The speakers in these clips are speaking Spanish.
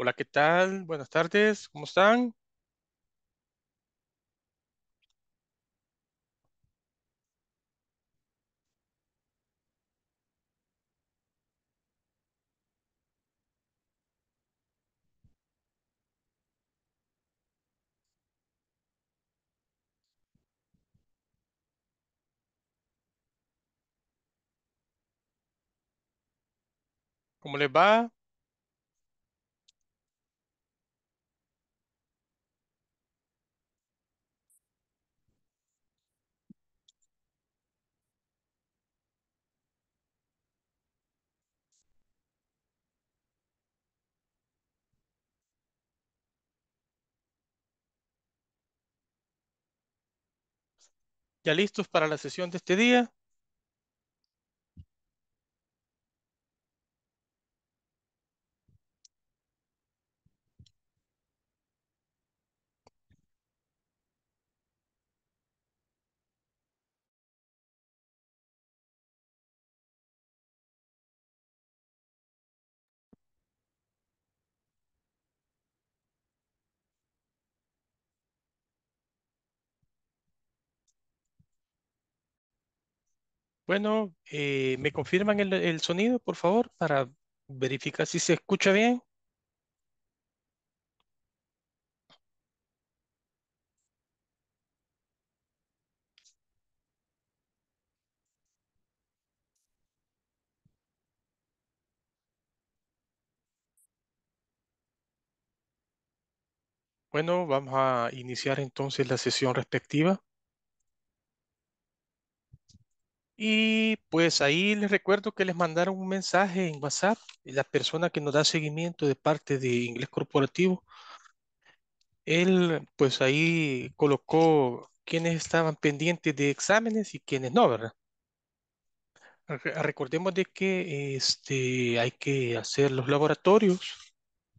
Hola, ¿qué tal? Buenas tardes, ¿cómo están? ¿Cómo les va? listos para la sesión de este día. Bueno, eh, ¿me confirman el, el sonido, por favor, para verificar si se escucha bien? Bueno, vamos a iniciar entonces la sesión respectiva. Y pues ahí les recuerdo que les mandaron un mensaje en WhatsApp, la persona que nos da seguimiento de parte de Inglés Corporativo. Él pues ahí colocó quienes estaban pendientes de exámenes y quienes no, ¿verdad? Recordemos de que este, hay que hacer los laboratorios,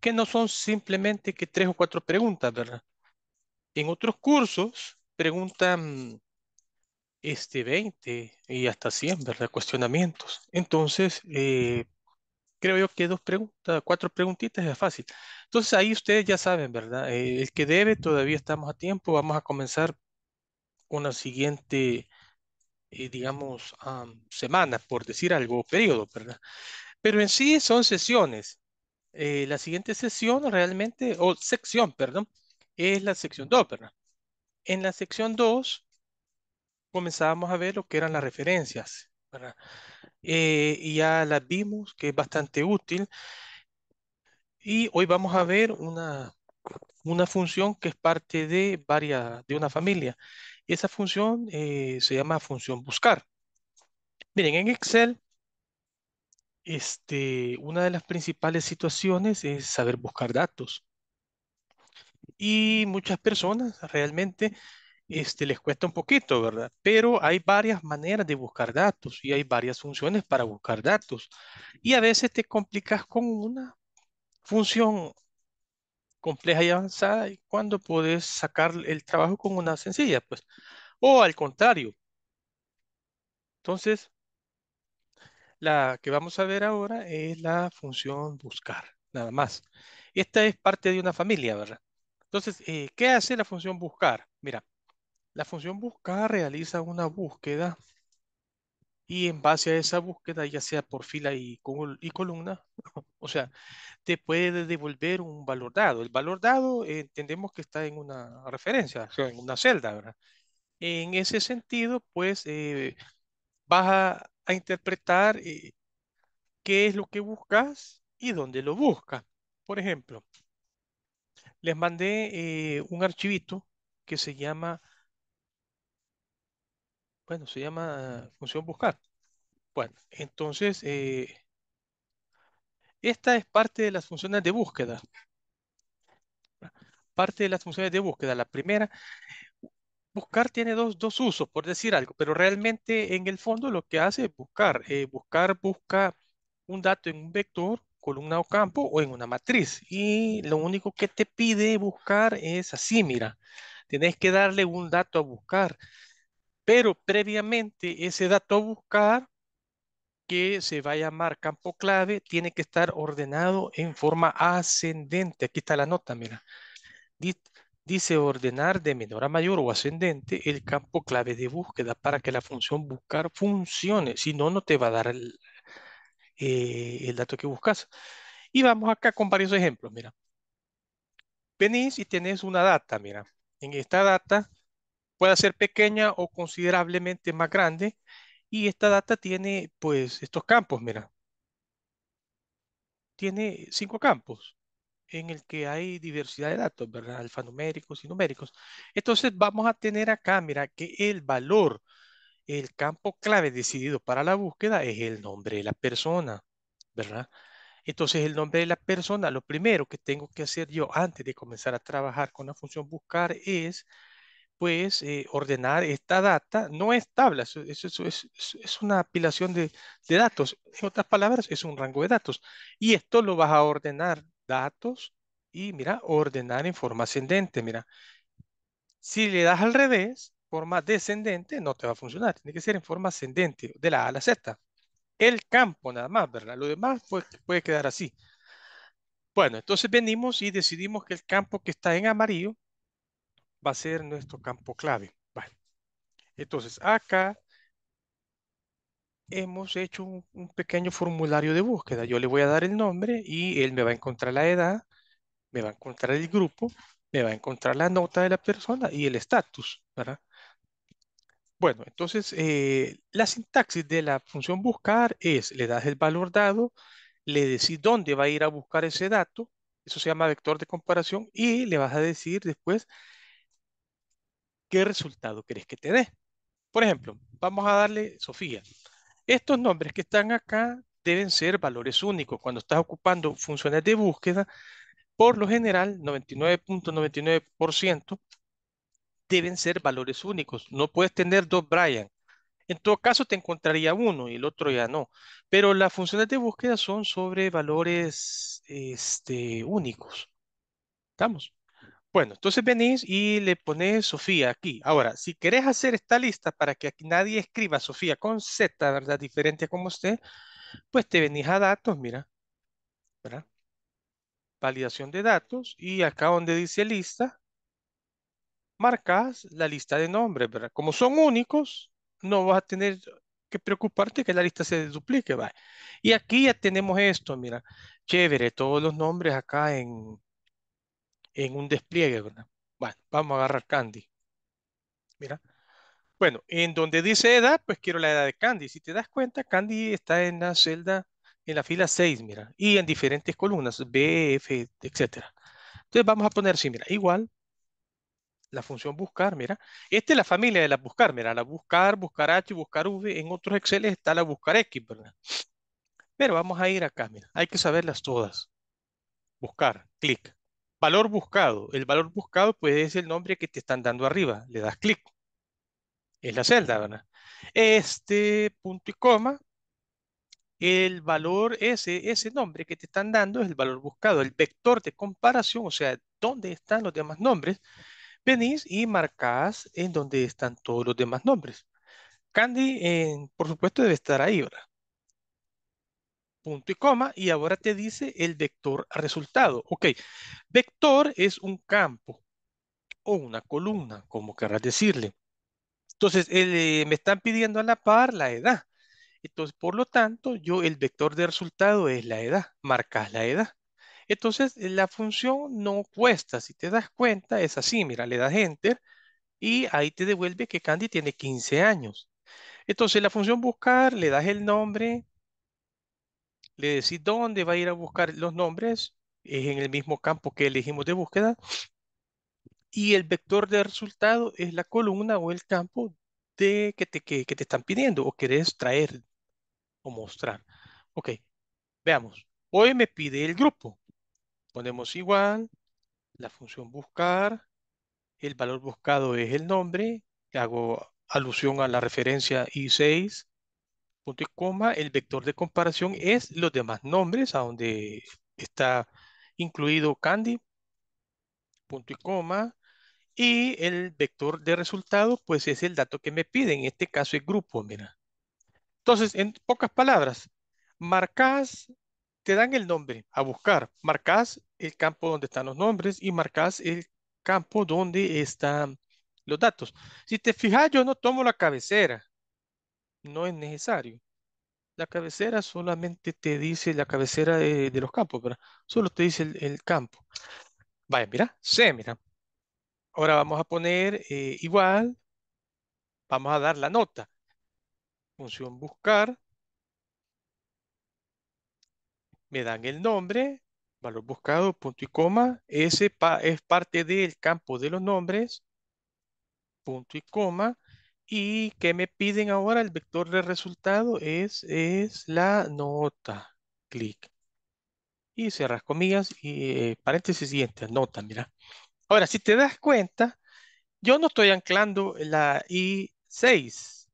que no son simplemente que tres o cuatro preguntas, ¿verdad? En otros cursos preguntan este 20 y hasta 100, ¿verdad? Cuestionamientos. Entonces, eh, creo yo que dos preguntas, cuatro preguntitas es fácil. Entonces ahí ustedes ya saben, ¿verdad? Eh, el que debe, todavía estamos a tiempo, vamos a comenzar una siguiente, eh, digamos, semana, por decir algo, periodo, ¿verdad? Pero en sí son sesiones. la siguiente sesión realmente, o sección, perdón, es la sección 2, ¿verdad? En la sección 2 comenzábamos a ver lo que eran las referencias, ¿verdad? Eh, y ya las vimos, que es bastante útil. Y hoy vamos a ver una, una función que es parte de, varias, de una familia. Y esa función eh, se llama función buscar. Miren, en Excel, este, una de las principales situaciones es saber buscar datos. Y muchas personas realmente este, les cuesta un poquito, ¿verdad? Pero hay varias maneras de buscar datos y hay varias funciones para buscar datos. Y a veces te complicas con una función compleja y avanzada y cuando puedes sacar el trabajo con una sencilla, pues. O al contrario. Entonces, la que vamos a ver ahora es la función buscar, nada más. Esta es parte de una familia, ¿verdad? Entonces, eh, ¿qué hace la función buscar? Mira, la función buscar realiza una búsqueda y en base a esa búsqueda, ya sea por fila y, columna, o sea, te puede devolver un valor dado. El valor dado eh, entendemos que está en una referencia, en una celda, ¿verdad? En ese sentido, pues eh, vas a, interpretar eh, qué es lo que buscas y dónde lo buscas. Por ejemplo, les mandé un archivito que se llama bueno, se llama función buscar. Bueno, entonces, eh, esta es parte de las funciones de búsqueda. Parte de las funciones de búsqueda. La primera, buscar tiene dos, dos usos, por decir algo, pero realmente en el fondo lo que hace es buscar. Eh, buscar busca un dato en un vector, columna o campo o en una matriz. Y lo único que te pide buscar es así, mira. Tenés que darle un dato a buscar pero previamente ese dato a buscar que se va a llamar campo clave tiene que estar ordenado en forma ascendente. Aquí está la nota, mira. Dice ordenar de menor a mayor o ascendente el campo clave de búsqueda para que la función buscar funcione. Si no, no te va a dar el, eh, el dato que buscas. Y vamos acá con varios ejemplos, mira. Venís y tenés una data, mira. En esta data Puede ser pequeña o considerablemente más grande. Y esta data tiene, pues, estos campos, mira. Tiene cinco campos en el que hay diversidad de datos, ¿verdad? Alfanuméricos y numéricos. Entonces vamos a tener acá, mira, que el valor, el campo clave decidido para la búsqueda es el nombre de la persona, ¿verdad? Entonces el nombre de la persona, lo primero que tengo que hacer yo antes de comenzar a trabajar con la función buscar es pues ordenar esta data, no es tabla, es, es, una apilación de, de, datos, en otras palabras, es un rango de datos. Y esto lo vas a ordenar datos y mira, ordenar en forma ascendente, mira. Si le das al revés, forma descendente, no te va a funcionar, tiene que ser en forma ascendente, de la A a la Z. El campo nada más, ¿verdad? Lo demás puede, puede quedar así. Bueno, entonces venimos y decidimos que el campo que está en amarillo va a ser nuestro campo clave. Entonces, acá hemos hecho un, pequeño formulario de búsqueda. Yo le voy a dar el nombre y él me va a encontrar la edad, me va a encontrar el grupo, me va a encontrar la nota de la persona y el estatus, Bueno, entonces eh, la sintaxis de la función buscar es, le das el valor dado, le decís dónde va a ir a buscar ese dato, eso se llama vector de comparación, y le vas a decir después ¿qué resultado crees que te dé? Por ejemplo, vamos a darle Sofía. Estos nombres que están acá deben ser valores únicos. Cuando estás ocupando funciones de búsqueda, por lo general, 99.99% deben ser valores únicos. No puedes tener dos Brian. En todo caso, te encontraría uno y el otro ya no. Pero las funciones de búsqueda son sobre valores este, únicos. ¿Estamos? Bueno, entonces venís y le pones Sofía aquí. Ahora, si querés hacer esta lista para que aquí nadie escriba Sofía con Z, ¿verdad? Diferente como usted, pues te venís a datos, mira, ¿verdad? Validación de datos y acá donde dice lista, marcas la lista de nombres, ¿verdad? Como son únicos, no vas a tener que preocuparte que la lista se duplique, ¿vale? Y aquí ya tenemos esto, mira, chévere, todos los nombres acá en en un despliegue. ¿verdad? Bueno, vamos a agarrar Candy. Mira. Bueno, en donde dice edad, pues quiero la edad de Candy. Si te das cuenta, Candy está en la celda, en la fila 6, mira, y en diferentes columnas, B, F, etc. Entonces vamos a poner, así, mira, igual, la función buscar, mira. Esta es la familia de la buscar, mira, la buscar, buscar H, buscar V. En otros Excel está la buscar X, ¿verdad? Pero vamos a ir acá, mira, hay que saberlas todas. Buscar, clic. Valor buscado. El valor buscado pues es el nombre que te están dando arriba. Le das clic. Es la celda, ¿verdad? Este punto y coma. El valor ese, ese nombre que te están dando es el valor buscado. El vector de comparación, o sea, dónde están los demás nombres. Venís y marcás en dónde están todos los demás nombres. Candy, por supuesto, debe estar ahí, ¿verdad? punto y coma, y ahora te dice el vector resultado. Ok, vector es un campo o una columna, como querrás decirle. Entonces, eh, me están pidiendo a la par la edad. Entonces, por lo tanto, yo el vector de resultado es la edad, marcas la edad. Entonces, eh, la función no cuesta, si te das cuenta, es así, mira, le das enter y ahí te devuelve que Candy tiene 15 años. Entonces, la función buscar, le das el nombre, le decís dónde va a ir a buscar los nombres, es en el mismo campo que elegimos de búsqueda, y el vector de resultado es la columna o el campo de que te, que, que te están pidiendo o querés traer o mostrar. Ok, veamos. Hoy me pide el grupo. Ponemos igual, la función buscar, el valor buscado es el nombre, hago alusión a la referencia I6, punto y coma, el vector de comparación es los demás nombres a donde está incluido Candy, punto y coma, y el vector de resultado, pues es el dato que me pide, en este caso el grupo, mira. Entonces, en pocas palabras, marcas, te dan el nombre a buscar, marcas el campo donde están los nombres y marcas el campo donde están los datos. Si te fijas, yo no tomo la cabecera, no es necesario. La cabecera solamente te dice la cabecera de, los campos, ¿verdad? Solo te dice el, campo. Vaya, mira, C, mira. Ahora vamos a poner eh, igual, vamos a dar la nota. Función buscar. Me dan el nombre, valor buscado, punto y coma. Ese es parte del campo de los nombres, punto y coma y que me piden ahora el vector de resultado es, es la nota. Clic. Y cerras comillas y eh, paréntesis siguiente, nota, mira. Ahora, si te das cuenta, yo no estoy anclando la I6,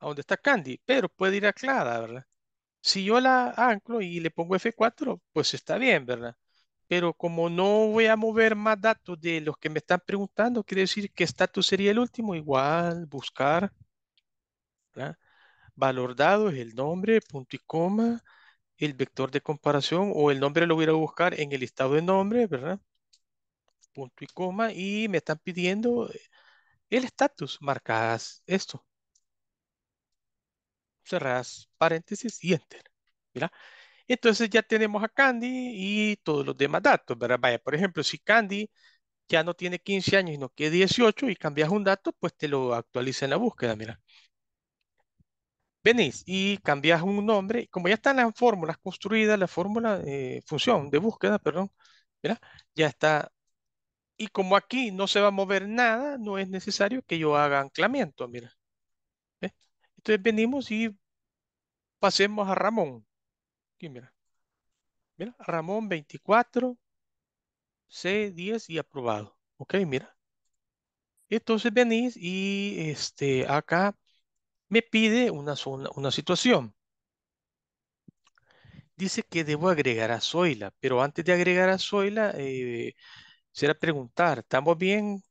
a donde está Candy, pero puede ir anclada, ¿verdad? Si yo la anclo y le pongo F4, pues está bien, ¿verdad? pero como no voy a mover más datos de los que me están preguntando, quiere decir que estatus sería el último, igual, buscar, ¿verdad? valor dado es el nombre, punto y coma, el vector de comparación o el nombre lo voy a buscar en el listado de nombre. ¿verdad? Punto y coma y me están pidiendo eh, el status, marcas esto. Cerrás paréntesis y enter. Mira, entonces ya tenemos a Candy y todos los demás datos, ¿verdad? Vaya, por ejemplo, si Candy ya no tiene 15 años, no que 18 y cambias un dato, pues te lo actualiza en la búsqueda, mira. Venís y cambias un nombre, como ya están las fórmulas construidas, la fórmula, eh, función de búsqueda, perdón, mira, ya está. Y como aquí no se va a mover nada, no es necesario que yo haga anclamiento, mira. Entonces venimos y pasemos a Ramón mira. Mira, Ramón 24, C10 y aprobado. Ok, mira. Entonces venís y este, acá me pide una, una situación. Dice que debo agregar a Zoila, pero antes de agregar a Zoila, eh, será preguntar, ¿estamos bien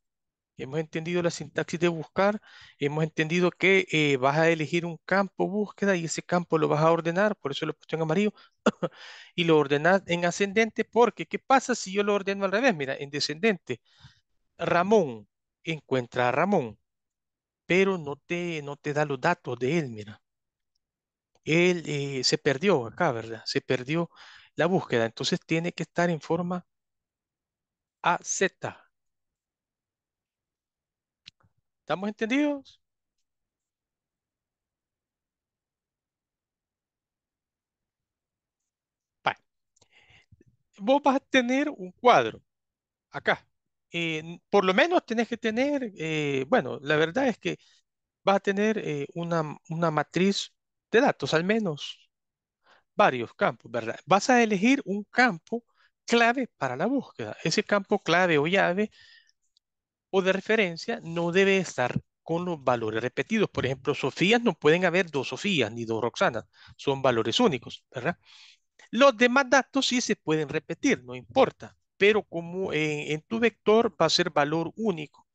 hemos entendido la sintaxis de buscar, hemos entendido que eh, vas a elegir un campo búsqueda y ese campo lo vas a ordenar, por eso lo he puesto en amarillo, y lo ordenas en ascendente, porque ¿qué pasa si yo lo ordeno al revés? Mira, en descendente, Ramón encuentra a Ramón, pero no te, no te da los datos de él, mira. Él eh, se perdió acá, ¿verdad? Se perdió la búsqueda, entonces tiene que estar en forma AZ ¿Estamos entendidos? Vos vas a tener un cuadro acá. Eh, por lo menos tenés que tener, eh, bueno, la verdad es que vas a tener eh, una, una matriz de datos, al menos varios campos, ¿verdad? Vas a elegir un campo clave para la búsqueda. Ese campo clave o llave o de referencia no debe estar con los valores repetidos. Por ejemplo, Sofías no pueden haber dos Sofías ni dos Roxanas, son valores únicos, ¿verdad? Los demás datos sí se pueden repetir, no importa, pero como en, tu vector va a ser valor único.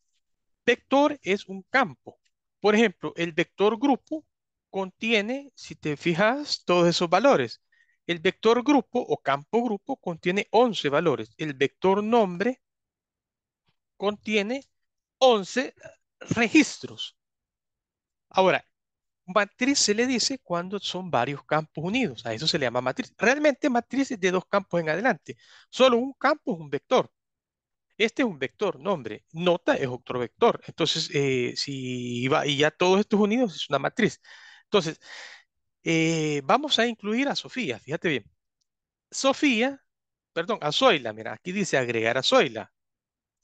Vector es un campo. Por ejemplo, el vector grupo contiene, si te fijas, todos esos valores. El vector grupo o campo grupo contiene 11 valores. El vector nombre contiene 11 registros. Ahora, matriz se le dice cuando son varios campos unidos. A eso se le llama matriz. Realmente matriz es de dos campos en adelante. Solo un campo es un vector. Este es un vector, nombre. Nota es otro vector. Entonces, eh, si va, y ya todos estos unidos es una matriz. Entonces, eh, vamos a incluir a Sofía. Fíjate bien. Sofía, perdón, a Zoila. Mira, aquí dice agregar a Zoila.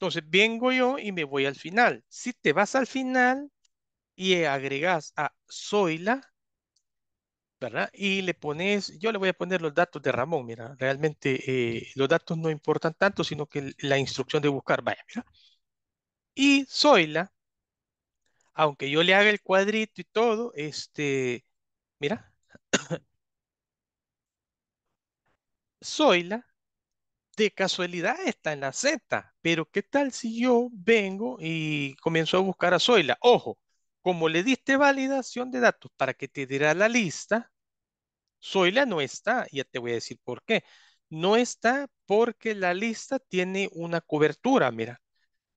Entonces vengo yo y me voy al final. Si te vas al final y agregas a Zoila, ¿verdad? Y le pones, yo le voy a poner los datos de Ramón, mira, realmente eh, los datos no importan tanto, sino que la instrucción de buscar, vaya, mira. Y Zoila, aunque yo le haga el cuadrito y todo, este, mira, Zoila de casualidad está en la Z, pero ¿qué tal si yo vengo y comienzo a buscar a Zoila? Ojo, como le diste validación de datos para que te diera la lista, Zoila no está, ya te voy a decir por qué. No está porque la lista tiene una cobertura, mira,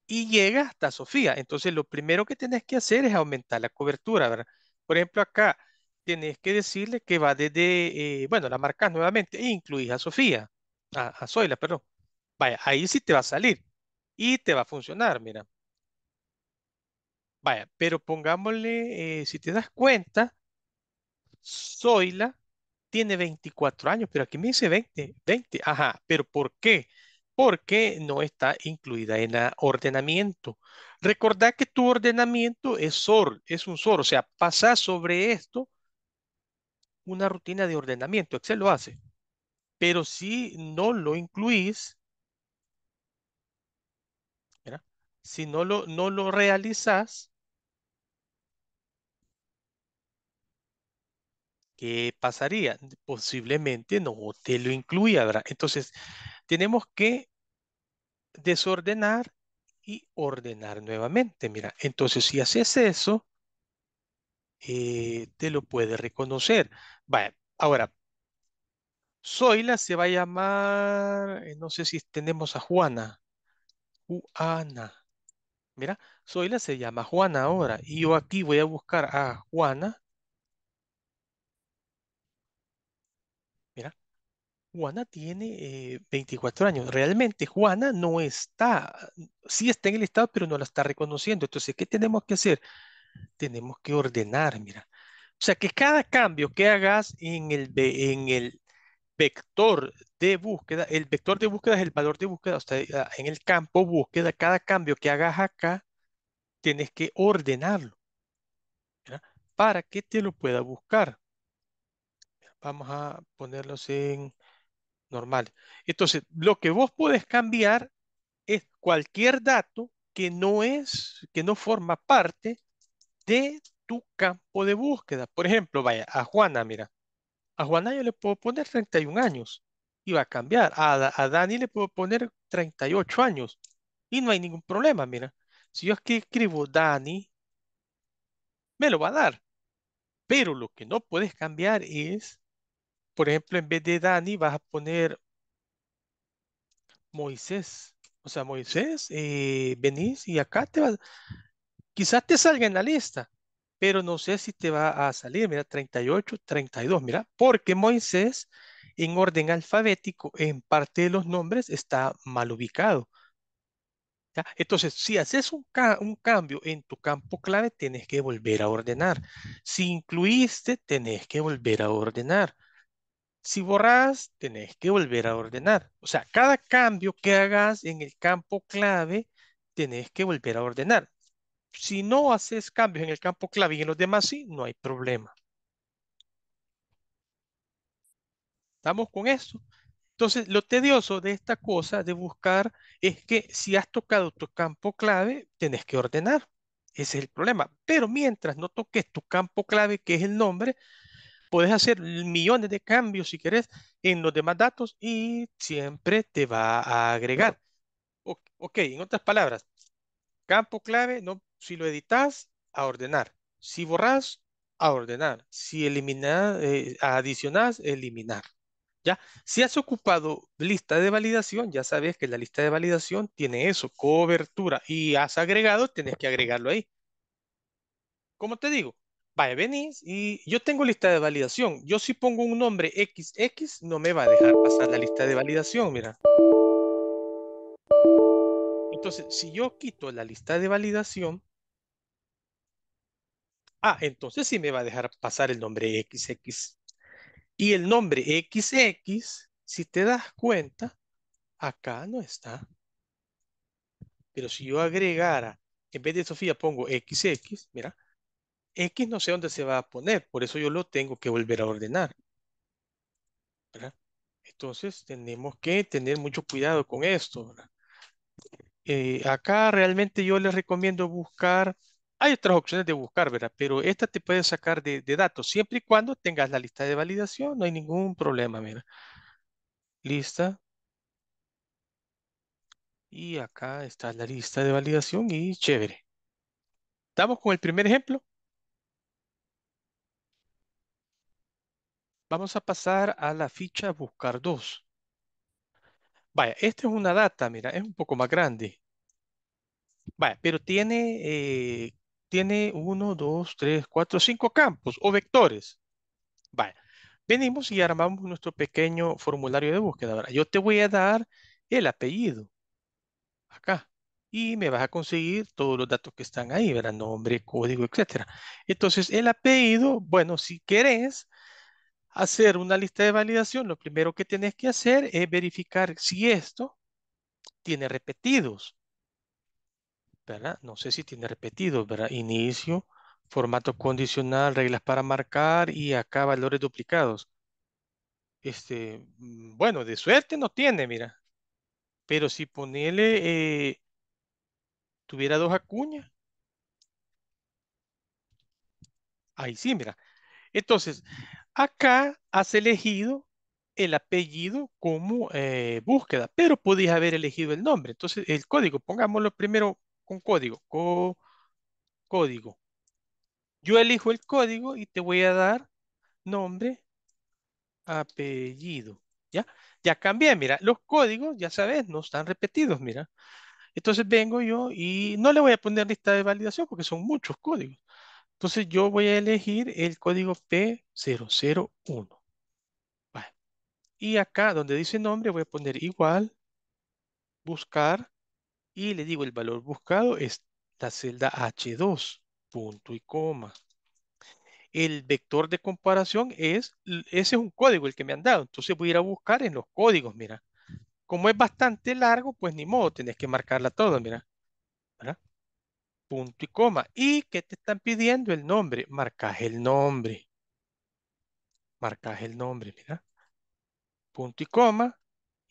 y llega hasta Sofía. Entonces, lo primero que tenés que hacer es aumentar la cobertura, ¿verdad? Por ejemplo, acá tenés que decirle que va desde, eh, bueno, la marcas nuevamente e incluís a Sofía a, Soila, Zoila, perdón. Vaya, ahí sí te va a salir y te va a funcionar, mira. Vaya, pero pongámosle, eh, si te das cuenta, Zoila tiene 24 años, pero aquí me dice 20, 20, ajá, pero ¿por qué? Porque no está incluida en el ordenamiento. Recordad que tu ordenamiento es SOR, es un SOR, o sea, pasa sobre esto una rutina de ordenamiento, Excel lo hace. Pero si no lo incluís, si no lo, no lo realizás, ¿qué pasaría? Posiblemente no te lo incluya, ¿verdad? Entonces, tenemos que desordenar y ordenar nuevamente, mira. Entonces, si haces eso, eh, te lo puede reconocer. Vaya, ahora, Zoila se va a llamar, eh, no sé si tenemos a Juana. Juana. Mira, Zoila se llama Juana ahora. Y yo aquí voy a buscar a Juana. Mira, Juana tiene 24 eh, años. Realmente Juana no está, sí está en el estado, pero no la está reconociendo. Entonces, ¿qué tenemos que hacer? Tenemos que ordenar, mira. O sea, que cada cambio que hagas en el, en el vector de búsqueda, el vector de búsqueda es el valor de búsqueda, o sea, eh, en el campo búsqueda, cada cambio que hagas acá, tienes que ordenarlo para que te lo pueda buscar. Vamos a ponerlos en normal. Entonces, lo que vos puedes cambiar es cualquier dato que no es, que no forma parte de tu campo de búsqueda. Por ejemplo, vaya, a Juana, mira. A Juana yo le puedo poner 31 años y va a cambiar. A, Dani le puedo poner 38 años y no hay ningún problema, mira. Si yo aquí escribo Dani, me lo va a dar. Pero lo que no puedes cambiar es, por ejemplo, en vez de Dani vas a poner Moisés. O sea, Moisés, eh, venís y acá te vas... Quizás te salga en la lista, pero no sé si te va a salir, mira, 38, 32, mira, porque Moisés en orden alfabético en parte de los nombres está mal ubicado. Entonces, si haces un, un, cambio en tu campo clave, tienes que volver a ordenar. Si incluiste, tenés que volver a ordenar. Si borras, tenés que volver a ordenar. O sea, cada cambio que hagas en el campo clave, tenés que volver a ordenar si no haces cambios en el campo clave y en los demás sí, no hay problema. ¿Estamos con eso Entonces, lo tedioso de esta cosa de buscar es que si has tocado tu campo clave, tenés que ordenar. Ese es el problema. Pero mientras no toques tu campo clave, que es el nombre, puedes hacer millones de cambios si querés en los demás datos y siempre te va a agregar. Ok, en otras palabras, campo clave no si lo editas, a ordenar. Si borras, a ordenar. Si eliminas, eh, adicionas, eliminar. ¿Ya? Si has ocupado lista de validación, ya sabes que la lista de validación tiene eso, cobertura. Y has agregado, tienes que agregarlo ahí. Como te digo, vaya, venís y yo tengo lista de validación. Yo si pongo un nombre XX, no me va a dejar pasar la lista de validación, mira. Entonces, si yo quito la lista de validación, ah, entonces sí me va a dejar pasar el nombre XX. Y el nombre XX, si te das cuenta, acá no está. Pero si yo agregara, en vez de Sofía pongo XX, mira, X no sé dónde se va a poner, por eso yo lo tengo que volver a ordenar. Entonces tenemos que tener mucho cuidado con esto. Eh, acá realmente yo les recomiendo buscar hay otras opciones de buscar, ¿verdad? Pero esta te puede sacar de, datos, siempre y cuando tengas la lista de validación, no hay ningún problema, mira. Lista. Y acá está la lista de validación y chévere. ¿Estamos con el primer ejemplo? Vamos a pasar a la ficha buscar 2. Vaya, esta es una data, mira, es un poco más grande. Vaya, pero tiene eh, tiene uno, dos, tres, cuatro, cinco campos o vectores. Vale. Venimos y armamos nuestro pequeño formulario de búsqueda. Ahora, yo te voy a dar el apellido. Acá. Y me vas a conseguir todos los datos que están ahí, ¿verdad? Nombre, código, etc. Entonces, el apellido, bueno, si querés hacer una lista de validación, lo primero que tienes que hacer es verificar si esto tiene repetidos. ¿verdad? No sé si tiene repetido, ¿verdad? Inicio, formato condicional, reglas para marcar y acá valores duplicados. Este, mm, bueno, de suerte no tiene, mira. Pero si ponele, eh, tuviera dos acuñas. Ahí sí, mira. Entonces, acá has elegido el apellido como eh, búsqueda, pero podías haber elegido el nombre. Entonces, el código, pongámoslo primero con código. código. Yo elijo el código y te voy a dar nombre, apellido. ¿Ya? Ya cambié, mira, los códigos, ya sabes, no están repetidos, mira. Entonces vengo yo y no le voy a poner lista de validación porque son muchos códigos. Entonces yo voy a elegir el código P001. Y acá donde dice nombre voy a poner igual, buscar, y le digo el valor buscado es la celda H2, punto y coma. El vector de comparación es, ese es un código el que me han dado, entonces voy a ir a buscar en los códigos, mira. Como es bastante largo, pues ni modo, tenés que marcarla toda, mira. Punto y coma. ¿Y qué te están pidiendo? El nombre. Marcas el nombre. Marcas el nombre, mira. Punto y coma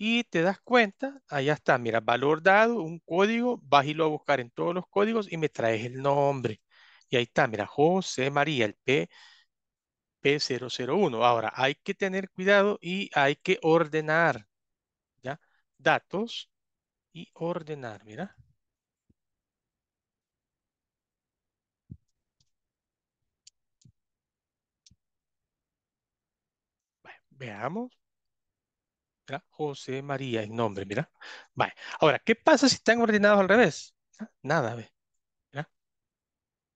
y te das cuenta, allá está, mira, valor dado, un código, vas y lo a buscar en todos los códigos y me traes el nombre. Y ahí está, mira, José María, el P, P001. Ahora, hay que tener cuidado y hay que ordenar, ¿ya? Datos y ordenar, mira. veamos. José, María, en nombre, mira. Vale. Ahora, ¿qué pasa si están ordenados al revés? Ah, nada, ve.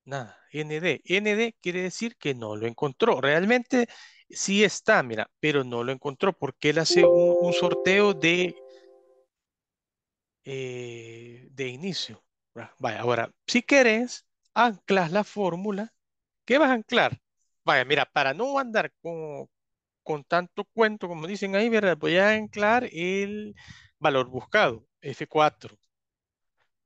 Nada. ND. ND quiere decir que no lo encontró. Realmente sí está, mira, pero no lo encontró porque él hace un, sorteo de, eh, de inicio. Ah, vaya. ahora, si querés, anclas la fórmula. ¿Qué vas a anclar? Vaya, mira, para no andar con, con tanto cuento, como dicen ahí, voy a anclar el valor buscado, F4.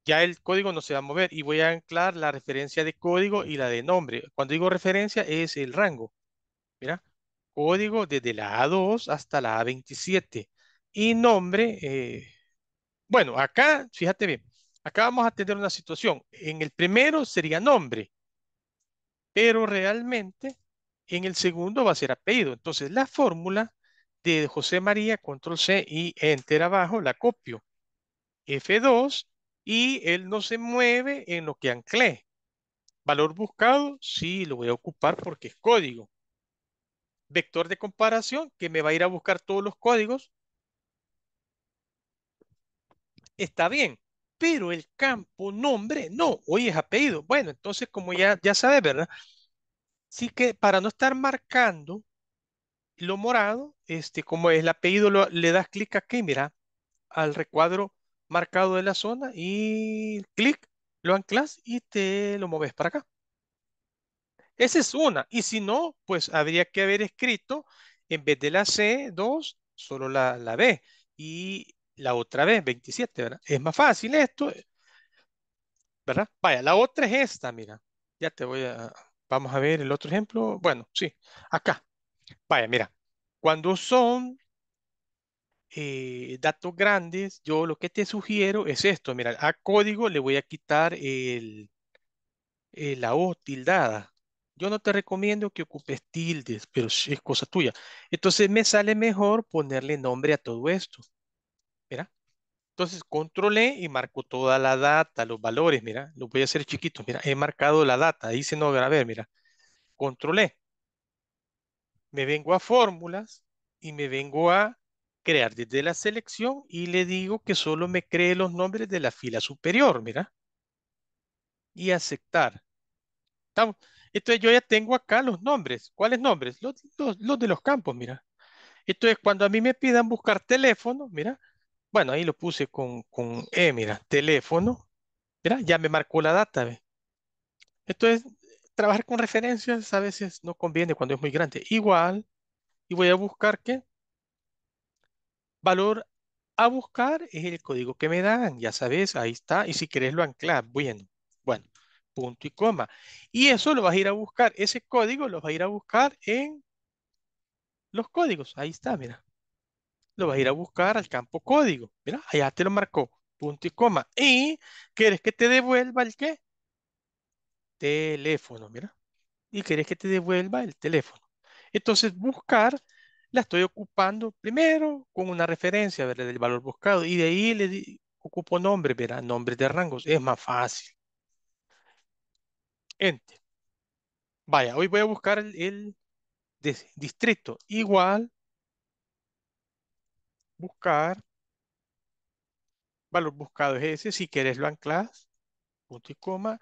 Ya el código no se va a mover y voy a anclar la referencia de código y la de nombre. Cuando digo referencia es el rango. Mira, código desde la A2 hasta la A27. Y nombre, eh, bueno, acá, fíjate bien, acá vamos a tener una situación. En el primero sería nombre, pero realmente en el segundo va a ser apellido. Entonces, la fórmula de José María, control C y enter abajo, la copio. F2 y él no se mueve en lo que anclé. Valor buscado, sí, lo voy a ocupar porque es código. Vector de comparación, que me va a ir a buscar todos los códigos. Está bien, pero el campo nombre, no, hoy es apellido. Bueno, entonces como ya, ya sabes, ¿verdad? Así que para no estar marcando lo morado, este, como es el apellido, le das clic aquí, mira, al recuadro marcado de la zona y clic, lo anclas y te lo mueves para acá. Esa es una. Y si no, pues habría que haber escrito en vez de la C2, solo la, la B. Y la otra B, 27, ¿verdad? Es más fácil esto, ¿verdad? Vaya, la otra es esta, mira. Ya te voy a, Vamos a ver el otro ejemplo. Bueno, sí, acá. Vaya, mira, cuando son eh, datos grandes, yo lo que te sugiero es esto. Mira, a código le voy a quitar eh, la O tildada. Yo no te recomiendo que ocupes tildes, pero es cosa tuya. Entonces me sale mejor ponerle nombre a todo esto. Mira, entonces controlé y marco toda la data, los valores, mira, lo voy a hacer chiquito, mira, he marcado la data, ahí no, a ver, mira, controlé. Me vengo a fórmulas y me vengo a crear desde la selección y le digo que solo me cree los nombres de la fila superior, mira. Y aceptar. Entonces yo ya tengo acá los nombres. ¿Cuáles nombres? Los, los de los campos, mira. Entonces cuando a mí me pidan buscar teléfono, mira, bueno, ahí lo puse con, E, mira, teléfono. Mira, ya me marcó la data, Entonces, trabajar con referencias a veces no conviene cuando es muy grande. Igual, y voy a buscar qué valor a buscar es el código que me dan, ya sabes, ahí está. Y si querés lo anclas, bueno, bueno, punto y coma. Y eso lo vas a ir a buscar, ese código lo vas a ir a buscar en los códigos, ahí está, mira lo vas a ir a buscar al campo código. Mira, allá te lo marcó, punto y coma. Y quieres que te devuelva el qué? Teléfono, mira. Y quieres que te devuelva el teléfono. Entonces, buscar la estoy ocupando primero con una referencia, ¿verdad? Del valor buscado. Y de ahí le ocupo nombre, ¿verdad? nombre de rangos. Es más fácil. Enter. Vaya, hoy voy a buscar el distrito. Igual buscar, valor buscado es ese, si quieres lo anclas, punto y coma,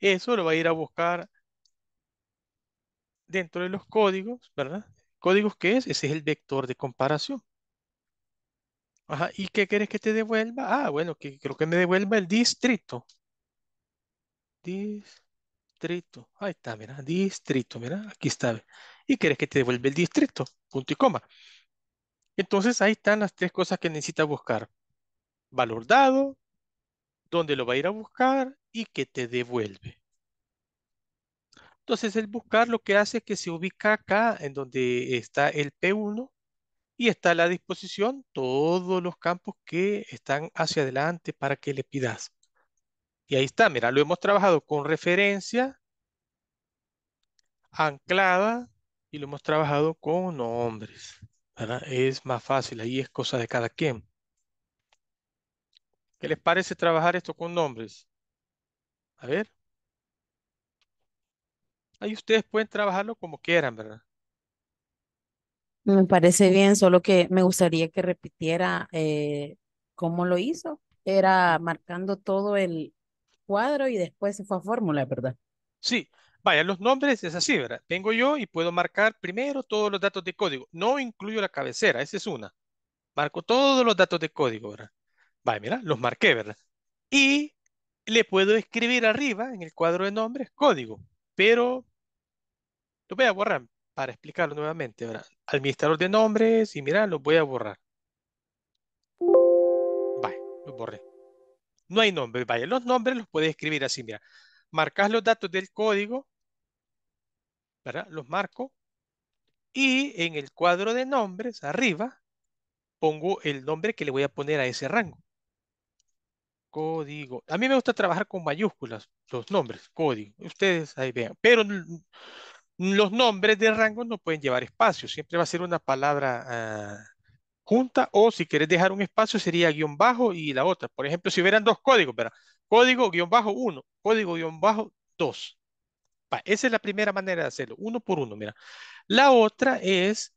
eso lo va a ir a buscar dentro de los códigos, ¿verdad? ¿Códigos qué es? Ese es el vector de comparación. ¿y qué quieres que te devuelva? Ah, bueno, que creo que me devuelva el distrito. Distrito. Ahí está, mira, distrito, mira, aquí está. ¿Y quieres que te devuelva el distrito? Punto y coma. Entonces ahí están las tres cosas que necesita buscar. Valor dado, dónde lo va a ir a buscar y que te devuelve. Entonces el buscar lo que hace es que se ubica acá en donde está el P1 y está a la disposición todos los campos que están hacia adelante para que le pidas. Y ahí está, mira, lo hemos trabajado con referencia, anclada y lo hemos trabajado con nombres. Es más fácil, ahí es cosa de cada quien. ¿Qué les parece trabajar esto con nombres? A ver. Ahí ustedes pueden trabajarlo como quieran, ¿verdad? Me parece bien, solo que me gustaría que repitiera eh, cómo lo hizo. Era marcando todo el cuadro y después se fue a fórmula, ¿verdad? Sí, Vaya, los nombres es así, ¿verdad? tengo yo y puedo marcar primero todos los datos de código. No incluyo la cabecera, esa es una. Marco todos los datos de código, ¿verdad? Vaya, mira, los marqué, ¿verdad? Y le puedo escribir arriba en el cuadro de nombres código, pero lo voy a borrar para explicarlo nuevamente, ¿verdad? Administrador de nombres y mira, los voy a borrar. Vaya, lo borré. No hay nombre, vaya, los nombres los puedes escribir así, mira. Marcas los datos del código los marco y en el cuadro de nombres, arriba, pongo el nombre que le voy a poner a ese rango. Código. A mí me gusta trabajar con mayúsculas, los nombres, código. Ustedes ahí vean. Pero los nombres de rango no pueden llevar espacio. Siempre va a ser una palabra ah, junta o si quieres dejar un espacio sería guión bajo y la otra. Por ejemplo, si hubieran dos códigos, ¿verdad? Código guión bajo uno. código guión bajo 2 esa es la primera manera de hacerlo, uno por uno, mira. La otra es,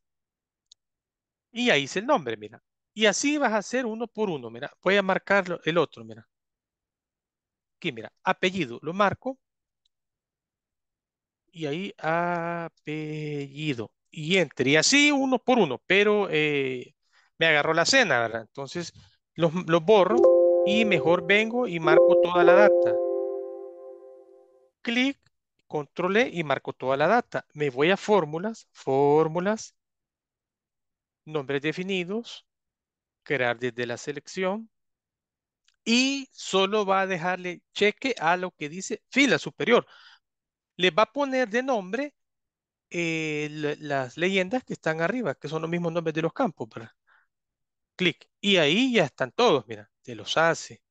y ahí es el nombre, mira. Y así vas a hacer uno por uno, mira. Voy a marcar el otro, mira. Aquí, mira, apellido, lo marco. Y ahí apellido. Y entre, y así uno por uno, pero eh, me agarró la cena, ¿verdad? Entonces los, borro y mejor vengo y marco toda la data. Clic Controlé y marco toda la data. Me voy a fórmulas, fórmulas, nombres definidos, crear desde la selección y solo va a dejarle cheque a lo que dice fila superior. Le va a poner de nombre eh, las leyendas que están arriba, que son los mismos nombres de los campos, Clic. Y ahí ya están todos, mira, te los hace.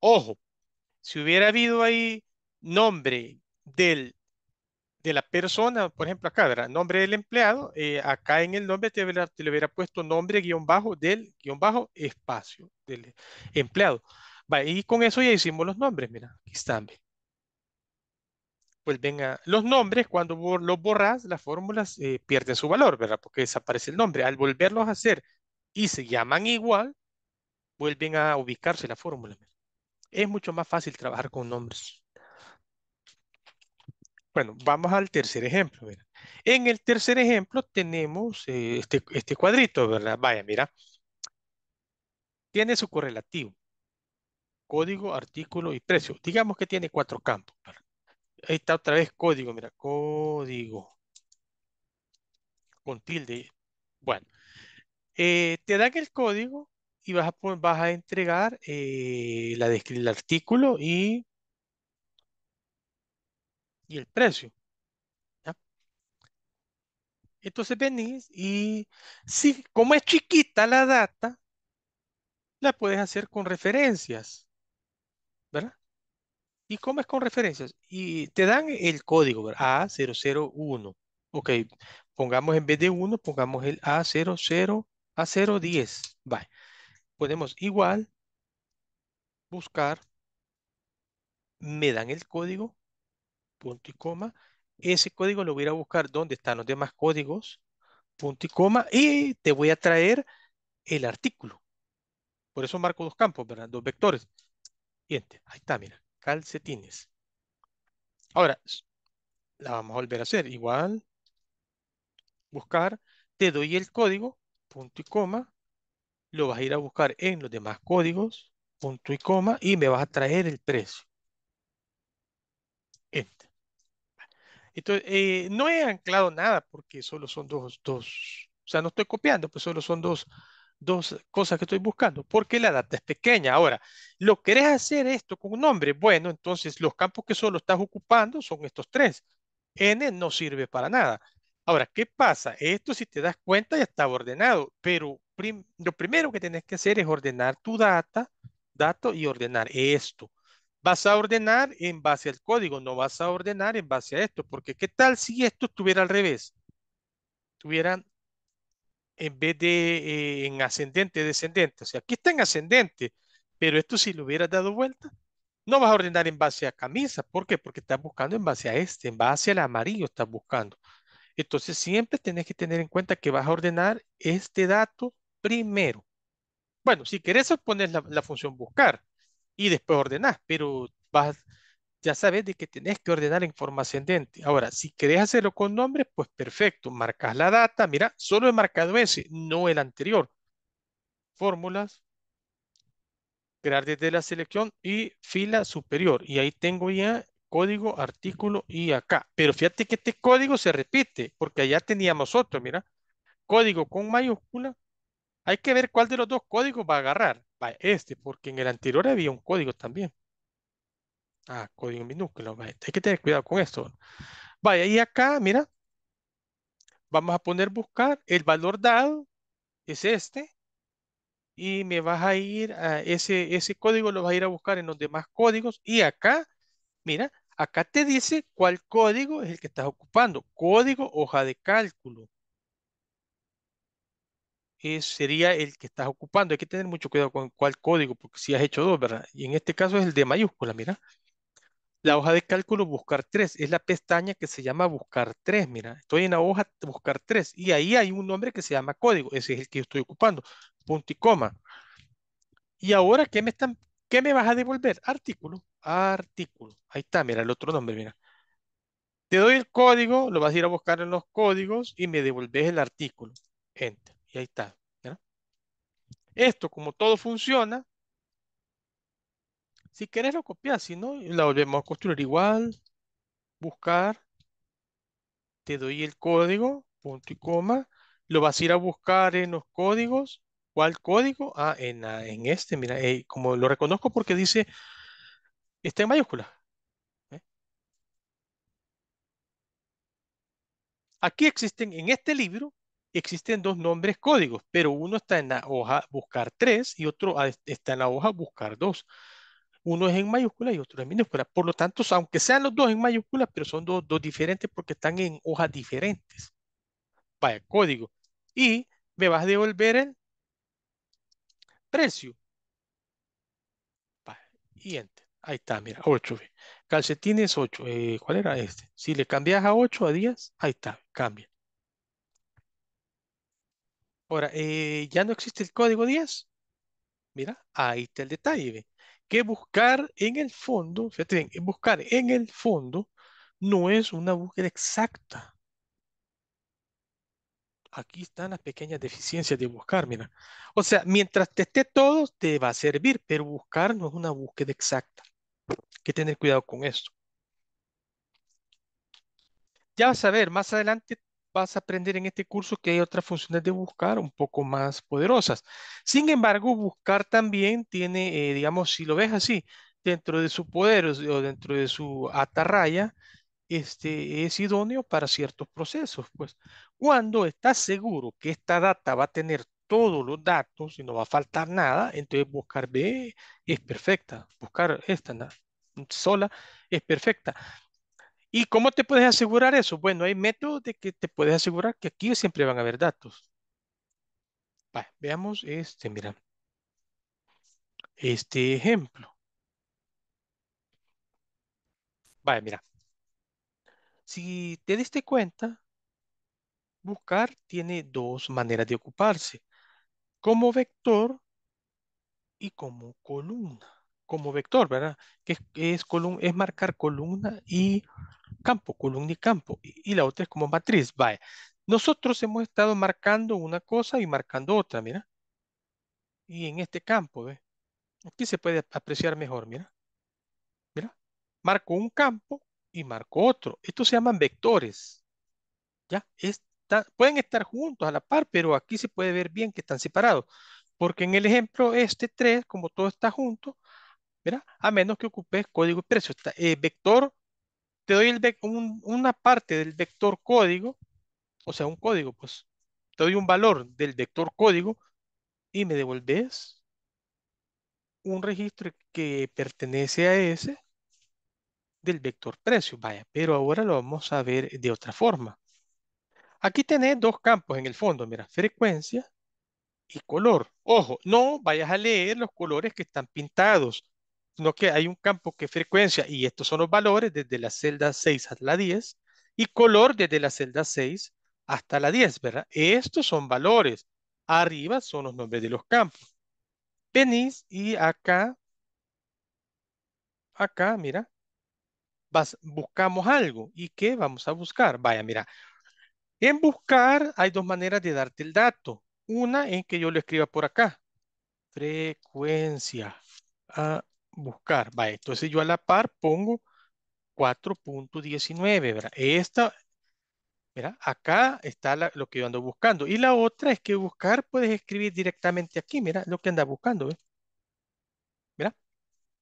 Ojo, si hubiera habido ahí nombre, del, de la persona, por ejemplo, acá, ¿verdad? Nombre del empleado, eh, acá en el nombre te, le hubiera puesto nombre guión bajo del guión bajo espacio del empleado. y con eso ya hicimos los nombres, mira, aquí están. Pues venga, los nombres, cuando los borras, las fórmulas eh, pierden su valor, ¿verdad? Porque desaparece el nombre. Al volverlos a hacer y se llaman igual, vuelven a ubicarse la fórmula. Es mucho más fácil trabajar con nombres. Bueno, vamos al tercer ejemplo. En el tercer ejemplo tenemos eh, este, este, cuadrito, ¿verdad? Vaya, mira. Tiene su correlativo. Código, artículo y precio. Digamos que tiene cuatro campos. Ahí está otra vez código, mira. Código. Con tilde. Bueno. Eh, te dan el código y vas a, vas a entregar eh, la, el artículo y y el precio. Entonces venís y si, como es chiquita la data, la puedes hacer con referencias. ¿Verdad? ¿Y cómo es con referencias? Y te dan el código, ¿verdad? A001. Ok, pongamos en vez de 1, pongamos el A00, A010. Vale. podemos igual, buscar, me dan el código punto y coma, ese código lo voy a ir a buscar donde están los demás códigos, punto y coma, y te voy a traer el artículo. Por eso marco dos campos, ¿verdad? Dos vectores. Siguiente. Ahí está, mira. Calcetines. Ahora, la vamos a volver a hacer. Igual, buscar, te doy el código, punto y coma, lo vas a ir a buscar en los demás códigos, punto y coma, y me vas a traer el precio. Entonces, eh, no he anclado nada porque solo son dos, dos, o sea, no estoy copiando, pues solo son dos, dos cosas que estoy buscando, porque la data es pequeña. Ahora, lo querés hacer esto con un nombre, bueno, entonces los campos que solo estás ocupando son estos tres. N no sirve para nada. Ahora, ¿qué pasa? Esto, si te das cuenta, ya está ordenado, pero lo primero que tenés que hacer es ordenar tu data, dato y ordenar esto. Vas a ordenar en base al código, no vas a ordenar en base a esto, porque ¿qué tal si esto estuviera al revés? Tuvieran en vez de eh, en ascendente, descendente. O sea, aquí está en ascendente, pero esto si lo hubieras dado vuelta, no vas a ordenar en base a camisa. ¿Por qué? Porque estás buscando en base a este, en base al amarillo estás buscando. Entonces siempre tenés que tener en cuenta que vas a ordenar este dato primero. Bueno, si querés pones la función buscar y después ordenás, pero vas, ya sabes de que tenés que ordenar en forma ascendente. Ahora, si querés hacerlo con nombres, pues perfecto, marcas la data, mira, solo he marcado ese, no el anterior. Fórmulas, crear desde la selección y fila superior. Y ahí tengo ya código, artículo y acá. Pero fíjate que este código se repite, porque allá teníamos otro, mira. Código con mayúscula. Hay que ver cuál de los dos códigos va a agarrar este, porque en el anterior había un código también. Ah, código minúsculo. Hay que tener cuidado con esto. Vaya, y acá, mira, vamos a poner buscar. El valor dado es este. Y me vas a ir a ese, ese código, lo vas a ir a buscar en los demás códigos. Y acá, mira, acá te dice cuál código es el que estás ocupando. Código hoja de cálculo. Eh, sería el que estás ocupando. Hay que tener mucho cuidado con cuál código, porque si has hecho dos, ¿verdad? Y en este caso es el de mayúscula, mira. La hoja de cálculo buscar tres, es la pestaña que se llama buscar tres, mira. Estoy en la hoja buscar tres y ahí hay un nombre que se llama código, ese es el que yo estoy ocupando, punto y coma. Y ahora, ¿qué me, están, qué me vas a devolver? Artículo, artículo. Ahí está, mira, el otro nombre, mira. Te doy el código, lo vas a ir a buscar en los códigos y me devolves el artículo. Enter. Y ahí está. Esto, como todo funciona, si querés lo copias, si no, la volvemos a construir igual, buscar, te doy el código, punto y coma, lo vas a ir a buscar en los códigos, ¿cuál código? Ah, en, ah, este, mira, eh, como lo reconozco porque dice, está en mayúscula. ¿eh? Aquí existen, en este libro, existen dos nombres códigos, pero uno está en la hoja buscar tres y otro está en la hoja buscar dos. Uno es en mayúscula y otro en minúscula. Por lo tanto, aunque sean los dos en mayúscula, pero son dos, diferentes porque están en hojas diferentes. para el código. Y me vas a devolver el precio. Ahí está, mira, 8. Calcetines 8. Eh, ¿Cuál era este? Si le cambias a 8, a 10, ahí está, cambia. Ahora, eh, ya no existe el código 10. Mira, ahí está el detalle. Que buscar en el fondo, fíjate bien, buscar en el fondo no es una búsqueda exacta. Aquí están las pequeñas deficiencias de buscar, mira. O sea, mientras te esté todo, te va a servir, pero buscar no es una búsqueda exacta. Hay que tener cuidado con esto. Ya vas a ver más adelante vas a aprender en este curso que hay otras funciones de buscar un poco más poderosas. Sin embargo, buscar también tiene, eh, digamos, si lo ves así, dentro de su poder o dentro de su atarraya, este, es idóneo para ciertos procesos. Pues cuando estás seguro que esta data va a tener todos los datos y no va a faltar nada, entonces buscar B es perfecta, buscar esta sola es perfecta. ¿Y cómo te puedes asegurar eso? Bueno, hay métodos de que te puedes asegurar que aquí siempre van a haber datos. veamos este, mira. Este ejemplo. Vaya, mira. Si te diste cuenta, buscar tiene dos maneras de ocuparse. Como vector y como columna como vector, ¿verdad? Que es, es, es marcar columna y campo, columna y campo. Y, la otra es como matriz, vaya. Nosotros hemos estado marcando una cosa y marcando otra, mira. Y en este campo, ¿ves? Aquí se puede apreciar mejor, mira. Mira. Marco un campo y marco otro. Estos se llaman vectores. ¿Ya? pueden estar juntos a la par, pero aquí se puede ver bien que están separados. Porque en el ejemplo este 3, como todo está junto, a menos que ocupes código y precio. Eh, vector, te doy el un, una parte del vector código, o sea, un código, pues te doy un valor del vector código y me devolves un registro que pertenece a ese del vector precio. Vaya, pero ahora lo vamos a ver de otra forma. Aquí tenés dos campos en el fondo, mira, frecuencia y color. Ojo, no vayas a leer los colores que están pintados sino que hay un campo que frecuencia y estos son los valores desde la celda 6 hasta la 10 y color desde la celda 6 hasta la 10, ¿verdad? Estos son valores. Arriba son los nombres de los campos. Venís y acá, acá, mira, vas, buscamos algo. ¿Y qué vamos a buscar? Vaya, mira, en buscar hay dos maneras de darte el dato. Una en que yo lo escriba por acá. Frecuencia. Ah, buscar. Vale, entonces yo a la par pongo 4.19, ¿verdad? Esta, mira, acá está lo que yo ando buscando. Y la otra es que buscar puedes escribir directamente aquí, mira, lo que anda buscando, ¿ves? Mira,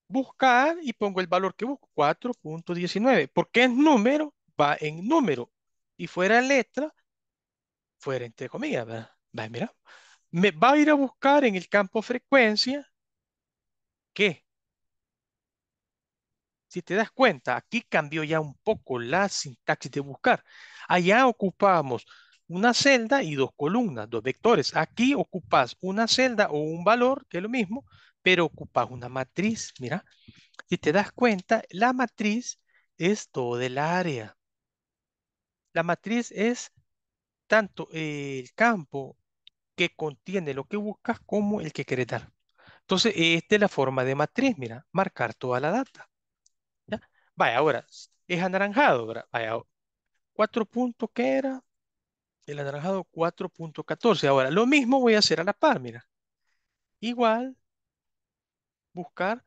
buscar y pongo el valor que busco, 4.19. Porque es número, va en número. Y fuera letra, fuera entre comillas, ¿verdad? mira, me va a ir a buscar en el campo frecuencia, ¿qué? Si te das cuenta, aquí cambió ya un poco la sintaxis de buscar. Allá ocupamos una celda y dos columnas, dos vectores. Aquí ocupas una celda o un valor, que es lo mismo, pero ocupas una matriz. Mira, si te das cuenta, la matriz es todo el área. La matriz es tanto el campo que contiene lo que buscas como el que querés dar. Entonces, esta es la forma de matriz, mira, marcar toda la data. Vaya, ahora, es anaranjado, 4 Vaya, puntos era el anaranjado 4.14. Ahora, lo mismo voy a hacer a la par, mira. Igual, buscar,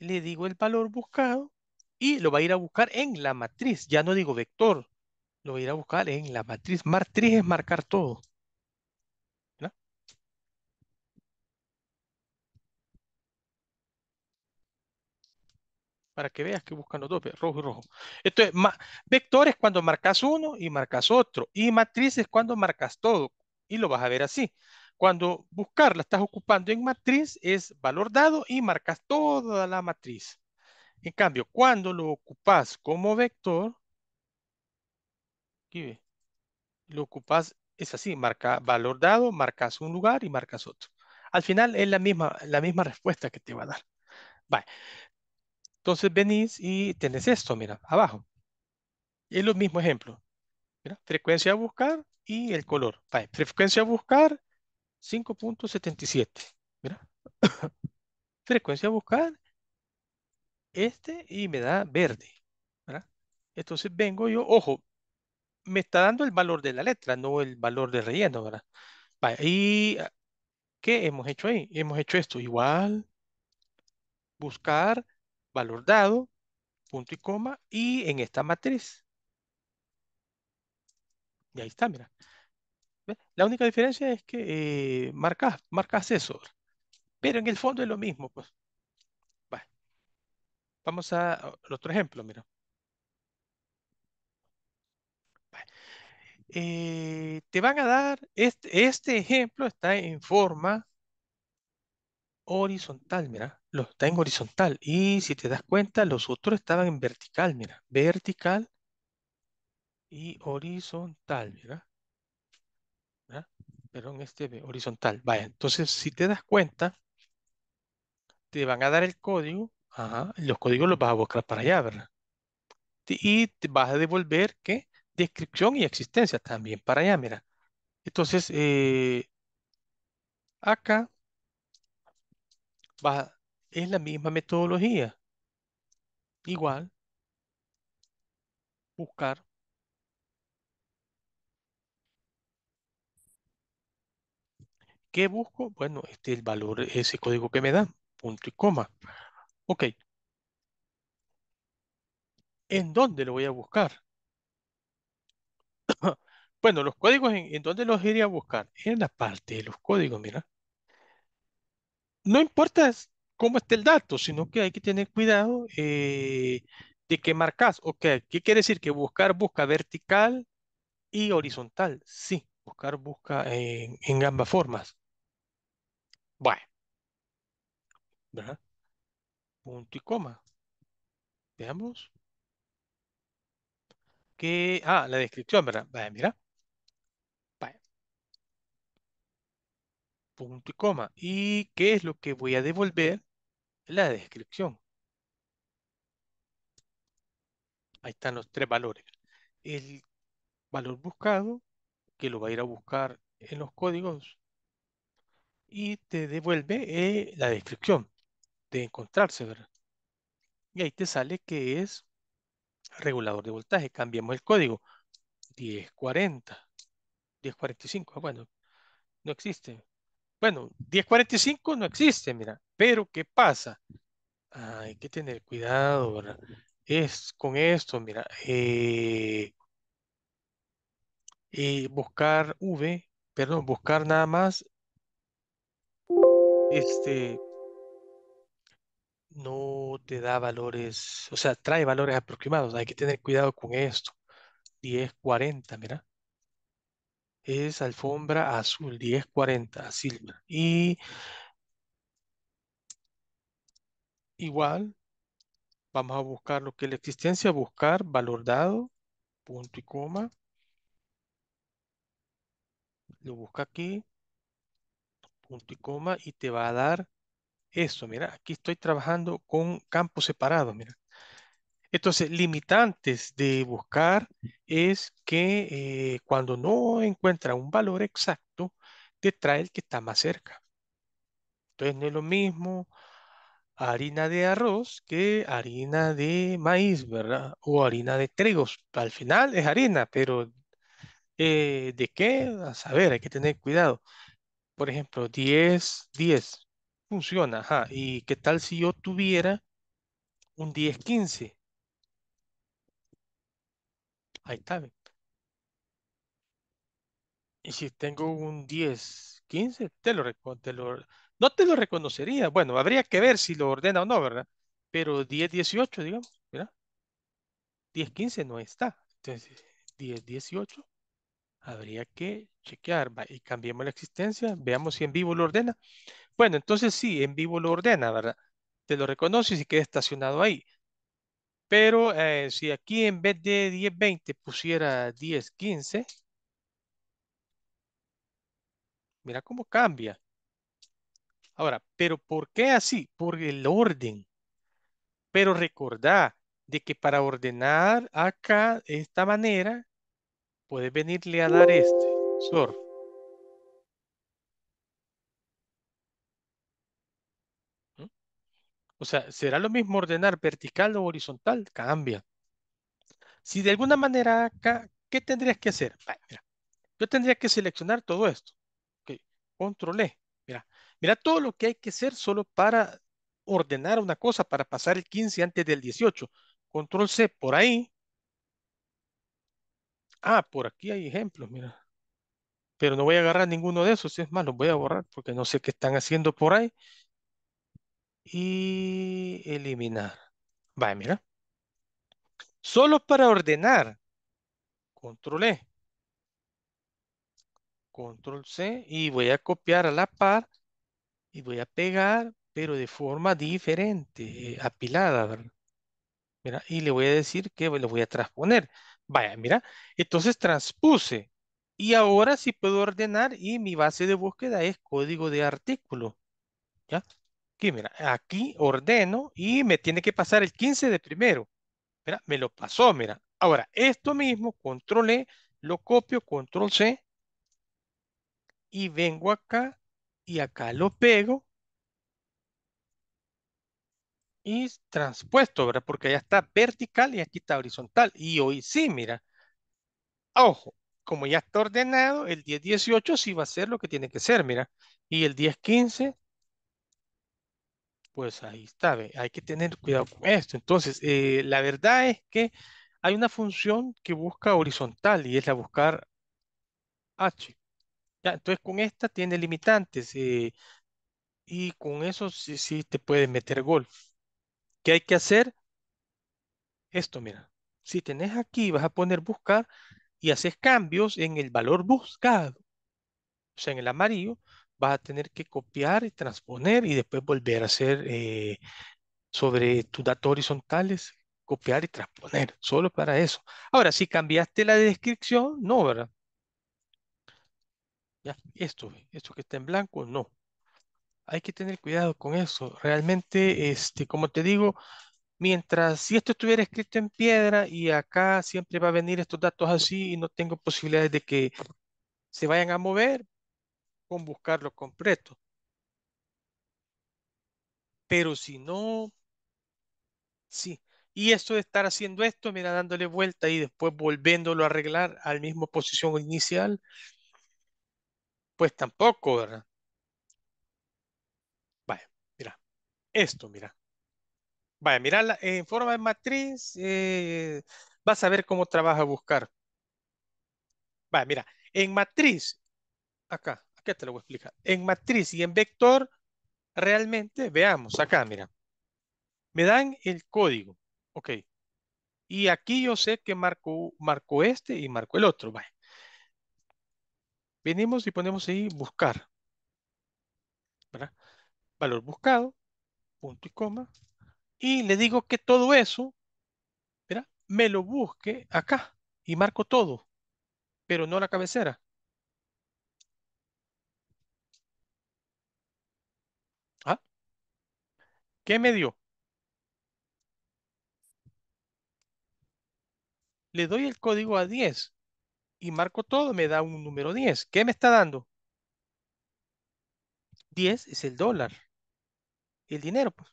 le digo el valor buscado y lo va a ir a buscar en la matriz. Ya no digo vector, lo va a ir a buscar en la matriz. Matriz es marcar todo. para que veas que buscan los dos, rojo y rojo. Esto es vectores cuando marcas uno y marcas otro, y matrices cuando marcas todo, y lo vas a ver así. Cuando buscar la estás ocupando en matriz es valor dado y marcas toda la matriz. En cambio, cuando lo ocupas como vector, aquí ve, lo ocupas, es así, marca valor dado, marcas un lugar y marcas otro. Al final es la misma, la misma respuesta que te va a dar. Vale. Entonces venís y tenés esto, mira, abajo. Es lo mismo ejemplo. frecuencia a buscar y el color. frecuencia a buscar 5.77. frecuencia a buscar este y me da verde. Entonces vengo yo, ojo, me está dando el valor de la letra, no el valor de relleno, ¿verdad? y ¿qué hemos hecho ahí? Hemos hecho esto, igual, buscar valor dado, punto y coma, y en esta matriz. Y ahí está, mira. La única diferencia es que eh, marcas, eso. Pero en el fondo es lo mismo, pues. Vamos a, otro ejemplo, mira. Eh, te van a dar, este, este ejemplo está en forma horizontal, mira está en horizontal. Y si te das cuenta, los otros estaban en vertical, mira. Vertical y horizontal, mira. Perdón, este horizontal. Vaya, entonces si te das cuenta, te van a dar el código. Ajá, los códigos los vas a buscar para allá, ¿verdad? Y te vas a devolver, ¿qué? Descripción y existencia también para allá, mira. Entonces, eh, acá vas es la misma metodología. Igual, buscar. ¿Qué busco? Bueno, este el valor, ese código que me da punto y coma. Ok. ¿En dónde lo voy a buscar? bueno, los códigos, ¿en, ¿en dónde los iría a buscar? En la parte de los códigos, mira. No importa cómo está el dato, sino que hay que tener cuidado eh, de que marcas. Ok, ¿qué quiere decir? Que buscar busca vertical y horizontal. Sí, buscar busca en, ambas formas. Bueno. ¿Verdad? Punto y coma. Veamos. Que, ah, la descripción, ¿verdad? mira. Punto y coma. ¿Y qué es lo que voy a devolver? la descripción. Ahí están los tres valores. El valor buscado, que lo va a ir a buscar en los códigos, y te devuelve eh, la descripción de encontrarse, ¿verdad? Y ahí te sale que es regulador de voltaje. Cambiamos el código. 1040. 1045. Ah, bueno, no existe. Bueno, 1045 no existe, mira, pero ¿qué pasa? hay que tener cuidado, ¿verdad? Es con esto, mira, eh, eh, buscar V, perdón, buscar nada más, este, no te da valores, o sea, trae valores aproximados, hay que tener cuidado con esto. 1040, mira es alfombra azul 1040 silver y igual vamos a buscar lo que es la existencia buscar valor dado punto y coma lo busca aquí punto y coma y te va a dar esto mira aquí estoy trabajando con campos separados mira entonces, limitantes de buscar es que eh, cuando no encuentra un valor exacto, te trae el que está más cerca. Entonces, no es lo mismo harina de arroz que harina de maíz, ¿verdad? O harina de trigo. Al final es harina, pero eh, ¿de qué? A saber, hay que tener cuidado. Por ejemplo, 10, 10, funciona, ajá. ¿Y qué tal si yo tuviera un 10, 15? Ahí está. Y si tengo un 10, 15, te lo, no te lo reconocería. Bueno, habría que ver si lo ordena o no, ¿verdad? Pero 10, 18, digamos, ¿verdad? 10, 15 no está. Entonces, 10, 18, habría que chequear. va, Y cambiemos la existencia, veamos si en vivo lo ordena. Bueno, entonces sí, en vivo lo ordena, ¿verdad? Te lo reconoce y se queda estacionado ahí. Pero eh, si aquí en vez de 10.20 pusiera 15 mira cómo cambia. Ahora, pero ¿por qué así? Por el orden. Pero recordá de que para ordenar acá de esta manera, puedes venirle a dar este, O sea, ¿será lo mismo ordenar vertical o horizontal? Cambia. Si de alguna manera acá, ¿qué tendrías que hacer? yo tendría que seleccionar todo esto. Okay. Control E. Mira, mira todo lo que hay que hacer solo para ordenar una cosa, para pasar el 15 antes del 18. Control C por ahí. Ah, por aquí hay ejemplos, mira. Pero no voy a agarrar ninguno de esos, es más, los voy a borrar porque no sé qué están haciendo por ahí y eliminar. Vaya, mira. Solo para ordenar. Control E. Control C. Y voy a copiar a la par. Y voy a pegar, pero de forma diferente. Eh, apilada, ¿verdad? Mira, y le voy a decir que lo voy a transponer. Vaya, mira. Entonces transpuse. Y ahora sí puedo ordenar y mi base de búsqueda es código de artículo. ¿Ya? Aquí, mira, aquí ordeno y me tiene que pasar el 15 de primero. Mira, me lo pasó, mira. Ahora, esto mismo, control E, lo copio, control C, y vengo acá, y acá lo pego, y transpuesto, ¿verdad? Porque ya está vertical y aquí está horizontal. Y hoy sí, mira. Ojo, como ya está ordenado, el 10-18 sí va a ser lo que tiene que ser, mira. Y el 10-15 pues ahí está, hay que tener cuidado con esto. Entonces, eh, la verdad es que hay una función que busca horizontal y es la buscar h. Ya, entonces, con esta tiene limitantes eh, y con eso sí, sí te puedes meter gol. ¿Qué hay que hacer? Esto, mira. Si tenés aquí, vas a poner buscar y haces cambios en el valor buscado, o sea, en el amarillo, vas a tener que copiar y transponer y después volver a hacer eh, sobre tus datos horizontales, copiar y transponer, solo para eso. Ahora, si cambiaste la descripción, no, ¿verdad? Ya, esto, esto que está en blanco, no. Hay que tener cuidado con eso. Realmente, este, como te digo, mientras si esto estuviera escrito en piedra y acá siempre va a venir estos datos así y no tengo posibilidades de que se vayan a mover, con buscarlo completo. Pero si no, sí. Y esto de estar haciendo esto, mira, dándole vuelta y después volviéndolo a arreglar al mismo posición inicial, pues tampoco, ¿verdad? Vaya, mira, esto, mira. Vaya, mira, eh, en forma de matriz, eh, vas a ver cómo trabaja buscar. Vaya, mira, en matriz, acá, que te lo voy a explicar? En matriz y en vector, realmente, veamos acá, mira. Me dan el código, ok. Y aquí yo sé que marco, este y marco el otro, Venimos y ponemos ahí buscar. ¿verdad? Valor buscado, punto y coma. Y le digo que todo eso, me lo busque acá y marco todo, pero no la cabecera. ¿Qué me dio? Le doy el código a 10 y marco todo, me da un número 10. ¿Qué me está dando? 10 es el dólar. El dinero, pues,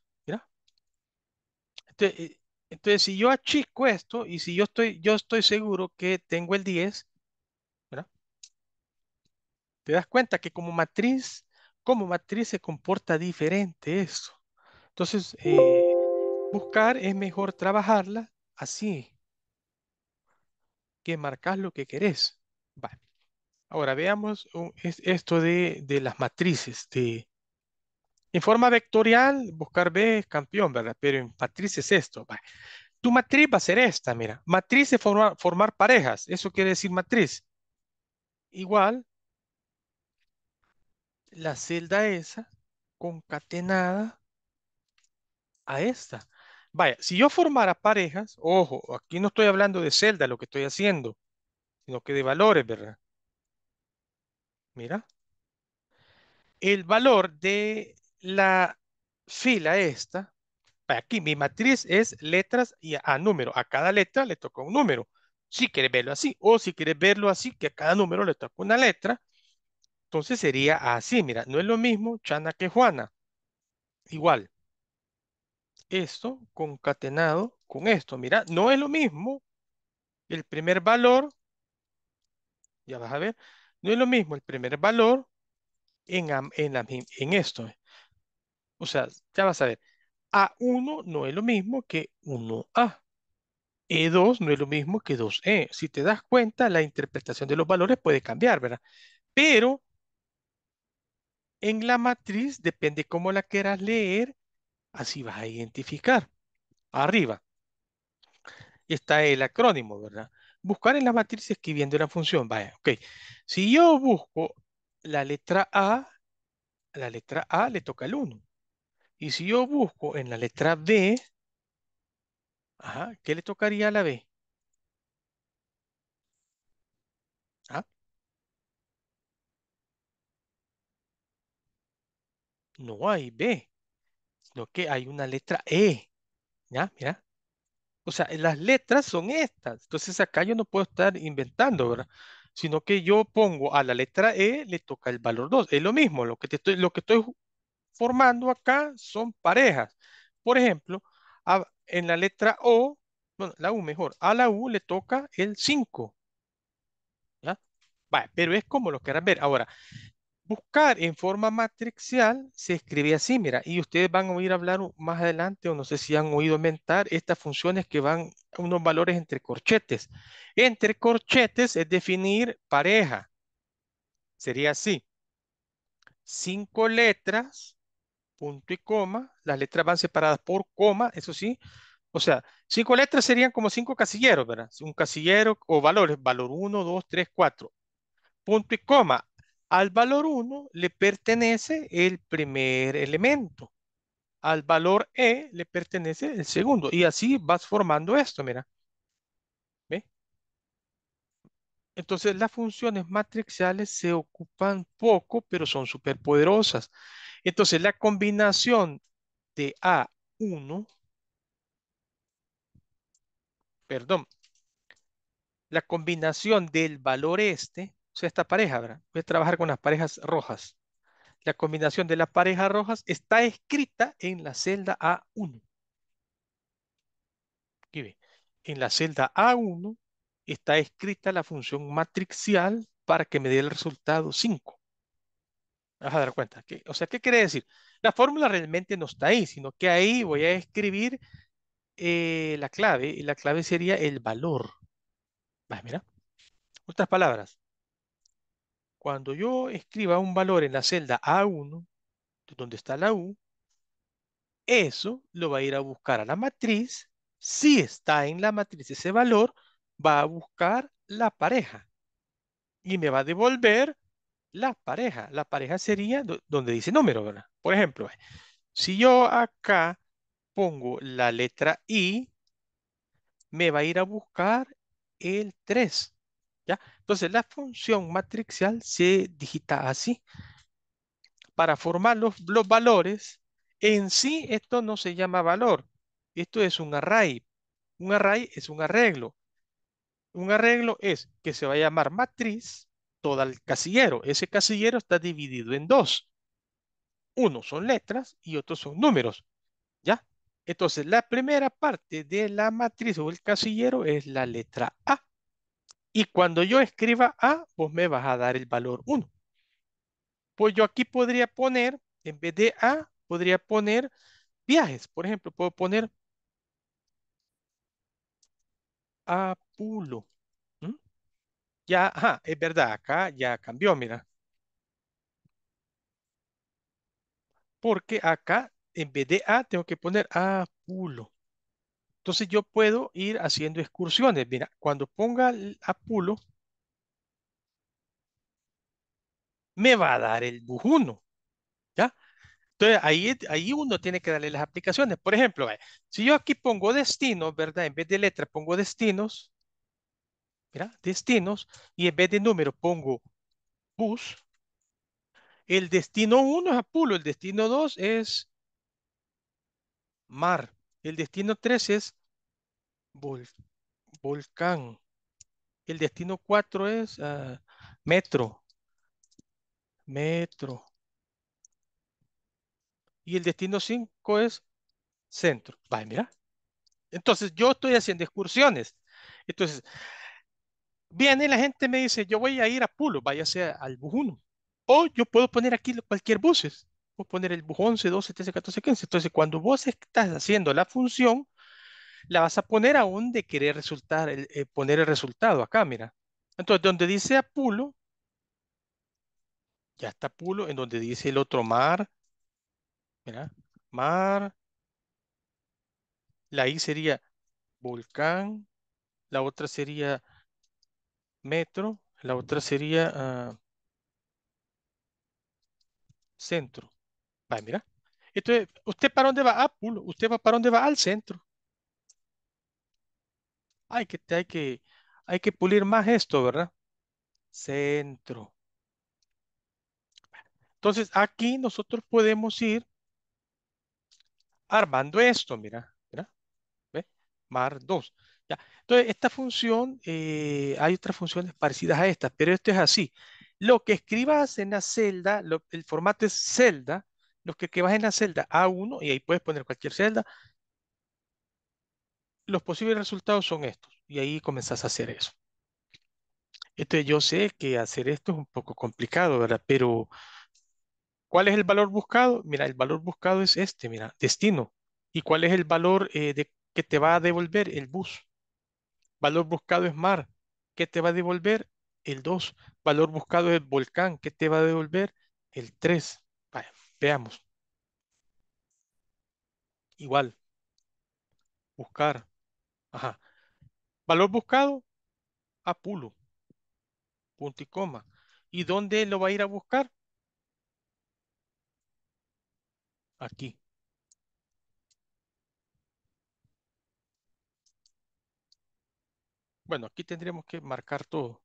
eh, Entonces, si yo achisco esto y si yo estoy, yo estoy seguro que tengo el 10, ¿verdad? Te das cuenta que como matriz, como matriz se comporta diferente esto. Entonces, eh, buscar es mejor trabajarla así, que marcas lo que querés. Ahora veamos uh, esto de, las matrices. en forma vectorial, buscar B es campeón, ¿verdad? Pero en matrices es esto. Tu matriz va a ser esta, mira. Matriz es formar parejas. Eso quiere decir matriz. Igual, la celda esa concatenada a esta. Vaya, si yo formara parejas, ojo, aquí no estoy hablando de celda, lo que estoy haciendo, sino que de valores, ¿verdad? Mira. El valor de la fila esta, aquí mi matriz es letras y a número. A cada letra le toca un número. Si quieres verlo así, o si quieres verlo así, que a cada número le toca una letra, entonces sería así. Mira, no es lo mismo Chana que Juana. Igual esto concatenado con esto. Mira, no es lo mismo el primer valor, ya vas a ver, no es lo mismo el primer valor en, en, esto. Eh. O sea, ya vas a ver, A1 no es lo mismo que 1A. E2 no es lo mismo que 2E. Si te das cuenta, la interpretación de los valores puede cambiar, ¿verdad? Pero en la matriz, depende cómo la quieras leer, Así vas a identificar. Arriba. Está el acrónimo, ¿verdad? Buscar en la matrices escribiendo una función. Vaya, ok. Si yo busco la letra A, la letra A le toca el 1. Y si yo busco en la letra B, ¿qué le tocaría a la B? ¿Ah? No hay B que hay una letra E. ¿Ya? Mira. O sea, las letras son estas. Entonces acá yo no puedo estar inventando, ¿verdad? Sino que yo pongo a la letra E, le toca el valor 2. Es lo mismo, lo que, te estoy, lo que estoy formando acá son parejas. Por ejemplo, en la letra O, bueno, la U mejor, a la U le toca el 5. ¿Ya? va pero es como lo quieras ver. Ahora, buscar en forma matricial se escribe así, mira, y ustedes van a oír hablar más adelante, o no sé si han oído mentar, estas funciones que van unos valores entre corchetes. Entre corchetes es definir pareja. Sería así. Cinco letras, punto y coma. Las letras van separadas por coma, eso sí. O sea, cinco letras serían como cinco casilleros, ¿verdad? Un casillero o valores, valor 1, 2, 3, 4. Punto y coma al valor 1 le pertenece el primer elemento. Al valor E le pertenece el segundo. Y así vas formando esto, mira. ¿Ve? Entonces las funciones matriciales se ocupan poco, pero son súper poderosas. Entonces la combinación de A1, perdón, la combinación del valor este sea, esta pareja, ¿verdad? Voy a trabajar con las parejas rojas. La combinación de las parejas rojas está escrita en la celda A1. Aquí ve. En la celda A1 está escrita la función matricial para que me dé el resultado 5. Vas a dar cuenta. O sea, ¿qué quiere decir? La fórmula realmente no está ahí, sino que ahí voy a escribir eh, la clave. Y la clave sería el valor. mira. Otras palabras. Cuando yo escriba un valor en la celda A1, donde está la U, eso lo va a ir a buscar a la matriz. Si está en la matriz ese valor, va a buscar la pareja. Y me va a devolver la pareja. La pareja sería donde dice número, ¿verdad? Por ejemplo, eh, si yo acá pongo la letra I, me va a ir a buscar el 3. Entonces la función matricial se digita así. Para formar los, los valores, en sí esto no se llama valor. Esto es un array. Un array es un arreglo. Un arreglo es que se va a llamar matriz todo el casillero. Ese casillero está dividido en dos. Uno son letras y otros son números. ¿Ya? Entonces, la primera parte de la matriz o el casillero es la letra A. Y cuando yo escriba A, vos me vas a dar el valor 1. Pues yo aquí podría poner, en vez de A, podría poner viajes. Por ejemplo, puedo poner Apulo. pulo. ¿Mm? Ya, ajá, es verdad, acá ya cambió, mira. Porque acá, en vez de A, tengo que poner a pulo. Entonces yo puedo ir haciendo excursiones. Mira, cuando ponga a pulo, me va a dar el bus 1. ¿Ya? Entonces ahí, ahí uno tiene que darle las aplicaciones. Por ejemplo, si yo aquí pongo destino, ¿verdad? En vez de letra pongo destinos. Mira, destinos. Y en vez de número pongo bus. El destino 1 es Apulo, el destino 2 es mar. El destino 3 es volcán. El destino 4 es ah, metro. Metro. Y el destino 5 es centro. Vaya, mira. Entonces, yo estoy haciendo excursiones. Entonces, viene la gente me dice, yo voy a ir a Pulo, vaya sea al bus 1. O yo puedo poner aquí cualquier buses. Puedo poner el bus 11, 12, 13, 14, 15. Entonces, cuando vos estás haciendo la función, la vas a poner a donde querer resultar, eh, poner el resultado acá, mira. Entonces, donde dice Apulo, ya está Apulo, en donde dice el otro mar, mira, mar, la I sería volcán, la otra sería metro, la otra sería ah, centro. Va, mira. Entonces, ¿usted para dónde va? Apulo ah, ¿Usted va para dónde va? Al centro. Hay que, pulir más esto, ¿verdad? Centro. Entonces, aquí nosotros podemos ir armando esto, mira, Mar 2. Ya. Entonces, esta función, eh, hay otras funciones parecidas a estas, pero esto es así. Lo que escribas en la celda, el formato es celda, lo que escribas en la celda A1, y ahí puedes poner cualquier celda, los posibles resultados son estos. Y ahí comenzás a hacer eso. Entonces yo sé que hacer esto es un poco complicado, ¿verdad? Pero, ¿cuál es el valor buscado? Mira, el valor buscado es este, mira, destino. ¿Y cuál es el valor eh, de, que te va a devolver el bus? Valor buscado es mar. ¿Qué te va a devolver? El 2. Valor buscado es volcán. ¿Qué te va a devolver? El 3. veamos. Igual. Buscar. Valor buscado, Apulo. Punto y coma. ¿Y dónde lo va a ir a buscar? Aquí. Bueno, aquí tendríamos que marcar todo.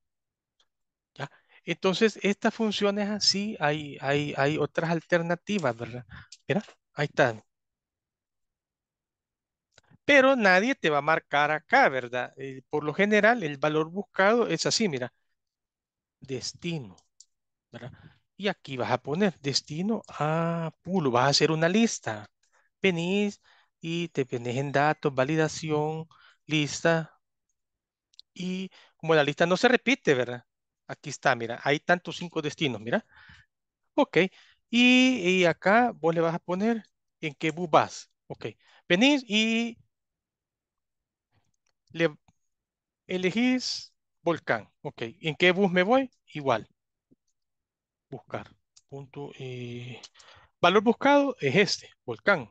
¿Ya? Entonces, estas funciones así, hay, hay, hay otras alternativas, ¿verdad? Mira, ahí están pero nadie te va a marcar acá, ¿verdad? Eh, por lo general, el valor buscado es así, mira, destino, ¿verdad? Y aquí vas a poner destino a Pulo, vas a hacer una lista. Venís y te venís en datos, validación, lista. Y como la lista no se repite, ¿verdad? Aquí está, mira, hay tantos cinco destinos, mira. Ok, y, y acá vos le vas a poner en qué bus vas. Ok, venís y le elegís volcán. Ok. ¿En qué bus me voy? Igual. Buscar. Punto. Eh, valor buscado es este, volcán.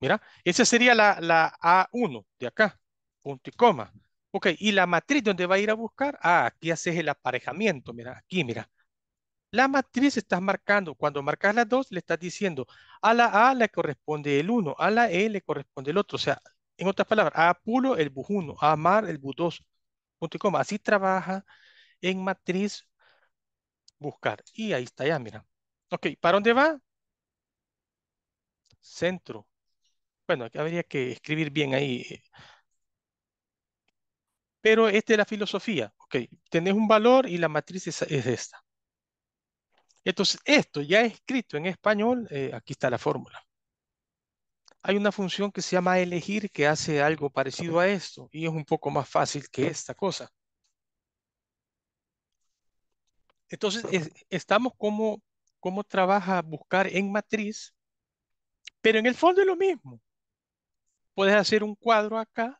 Mira, esa sería la, A1 de acá. Punto y coma. Ok, y la matriz donde va a ir a buscar, ah, aquí haces el aparejamiento, mira, aquí, mira. La matriz estás marcando, cuando marcas las dos, le estás diciendo, a la A le corresponde el 1, a la E le corresponde el otro, o sea, en otras palabras, a Apulo el 1, a Amar el bus. punto y coma. Así trabaja en matriz buscar. Y ahí está ya, mira. Ok, ¿para dónde va? Centro. Bueno, habría que escribir bien ahí. Pero esta es la filosofía. Ok, tenés un valor y la matriz es, esta. Entonces, esto ya escrito en español, eh, aquí está la fórmula hay una función que se llama elegir que hace algo parecido a esto y es un poco más fácil que esta cosa. Entonces, estamos como, trabaja buscar en matriz, pero en el fondo es lo mismo. Puedes hacer un cuadro acá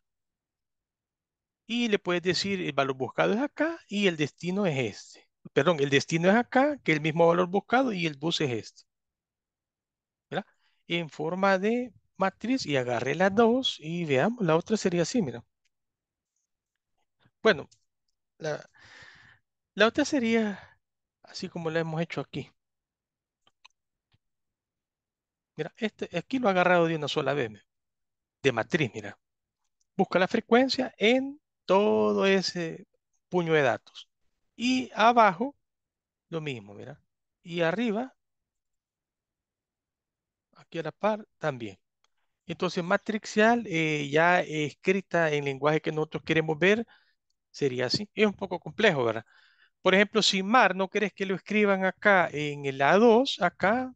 y le puedes decir el valor buscado es acá y el destino es este. Perdón, el destino es acá, que el mismo valor buscado y el bus es este. En forma de matriz y agarré las dos y veamos, la otra sería así, mira. Bueno, la, la otra sería así como la hemos hecho aquí. Mira, este, aquí lo he agarrado de una sola vez, de matriz, mira. Busca la frecuencia en todo ese puño de datos. Y abajo, lo mismo, mira. Y arriba, aquí a la par, también. Entonces, matricial, eh, ya escrita en lenguaje que nosotros queremos ver, sería así. Es un poco complejo, ¿verdad? Por ejemplo, si mar, ¿no querés que lo escriban acá en el A2? Acá,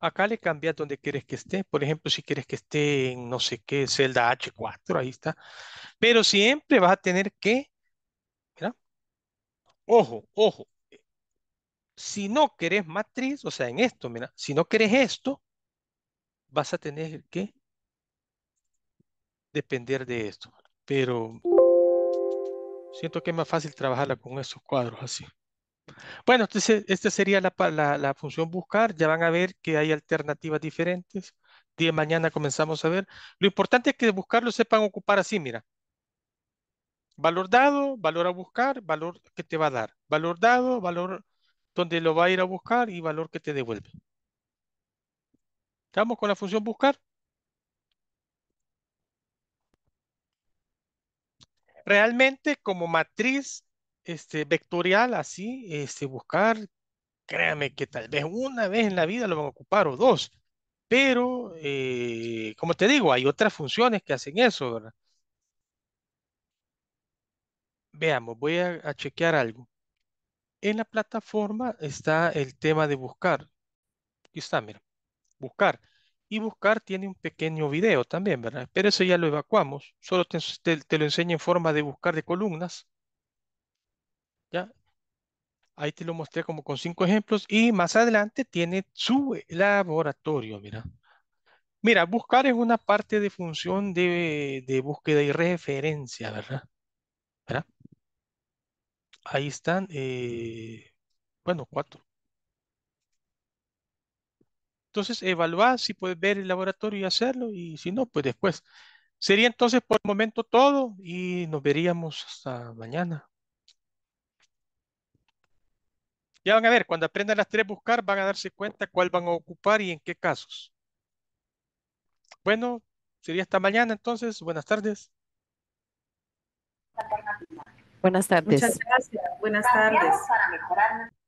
acá le cambias donde quieres que esté. Por ejemplo, si quieres que esté en no sé qué, celda H4, ahí está. Pero siempre vas a tener que, mira, ojo, ojo. Si no querés matriz, o sea, en esto, mira, si no querés esto, vas a tener que depender de esto. Pero siento que es más fácil trabajarla con esos cuadros así. Bueno, entonces esta sería la, función buscar. Ya van a ver que hay alternativas diferentes. Día de mañana comenzamos a ver. Lo importante es que buscarlo sepan ocupar así, mira. Valor dado, valor a buscar, valor que te va a dar. Valor dado, valor donde lo va a ir a buscar y valor que te devuelve. ¿Estamos con la función buscar? Realmente como matriz este, vectorial así, este, buscar, créame que tal vez una vez en la vida lo van a ocupar o dos, pero eh, como te digo, hay otras funciones que hacen eso, ¿verdad? Veamos, voy a, a chequear algo. En la plataforma está el tema de buscar. Aquí está, mira buscar. Y buscar tiene un pequeño video también, ¿verdad? Pero eso ya lo evacuamos. Solo te, lo enseño en forma de buscar de columnas. ¿Ya? Ahí te lo mostré como con cinco ejemplos. Y más adelante tiene su laboratorio, mira. Mira, buscar es una parte de función de, búsqueda y referencia, ¿verdad? ¿Verdad? Ahí están, eh, bueno, cuatro. Entonces, evaluar si puedes ver el laboratorio y hacerlo, y si no, pues después. Sería entonces por el momento todo y nos veríamos hasta mañana. Ya van a ver, cuando aprendan las tres buscar, van a darse cuenta cuál van a ocupar y en qué casos. Bueno, sería hasta mañana entonces. Buenas tardes. Buenas tardes. Muchas gracias. Buenas tardes.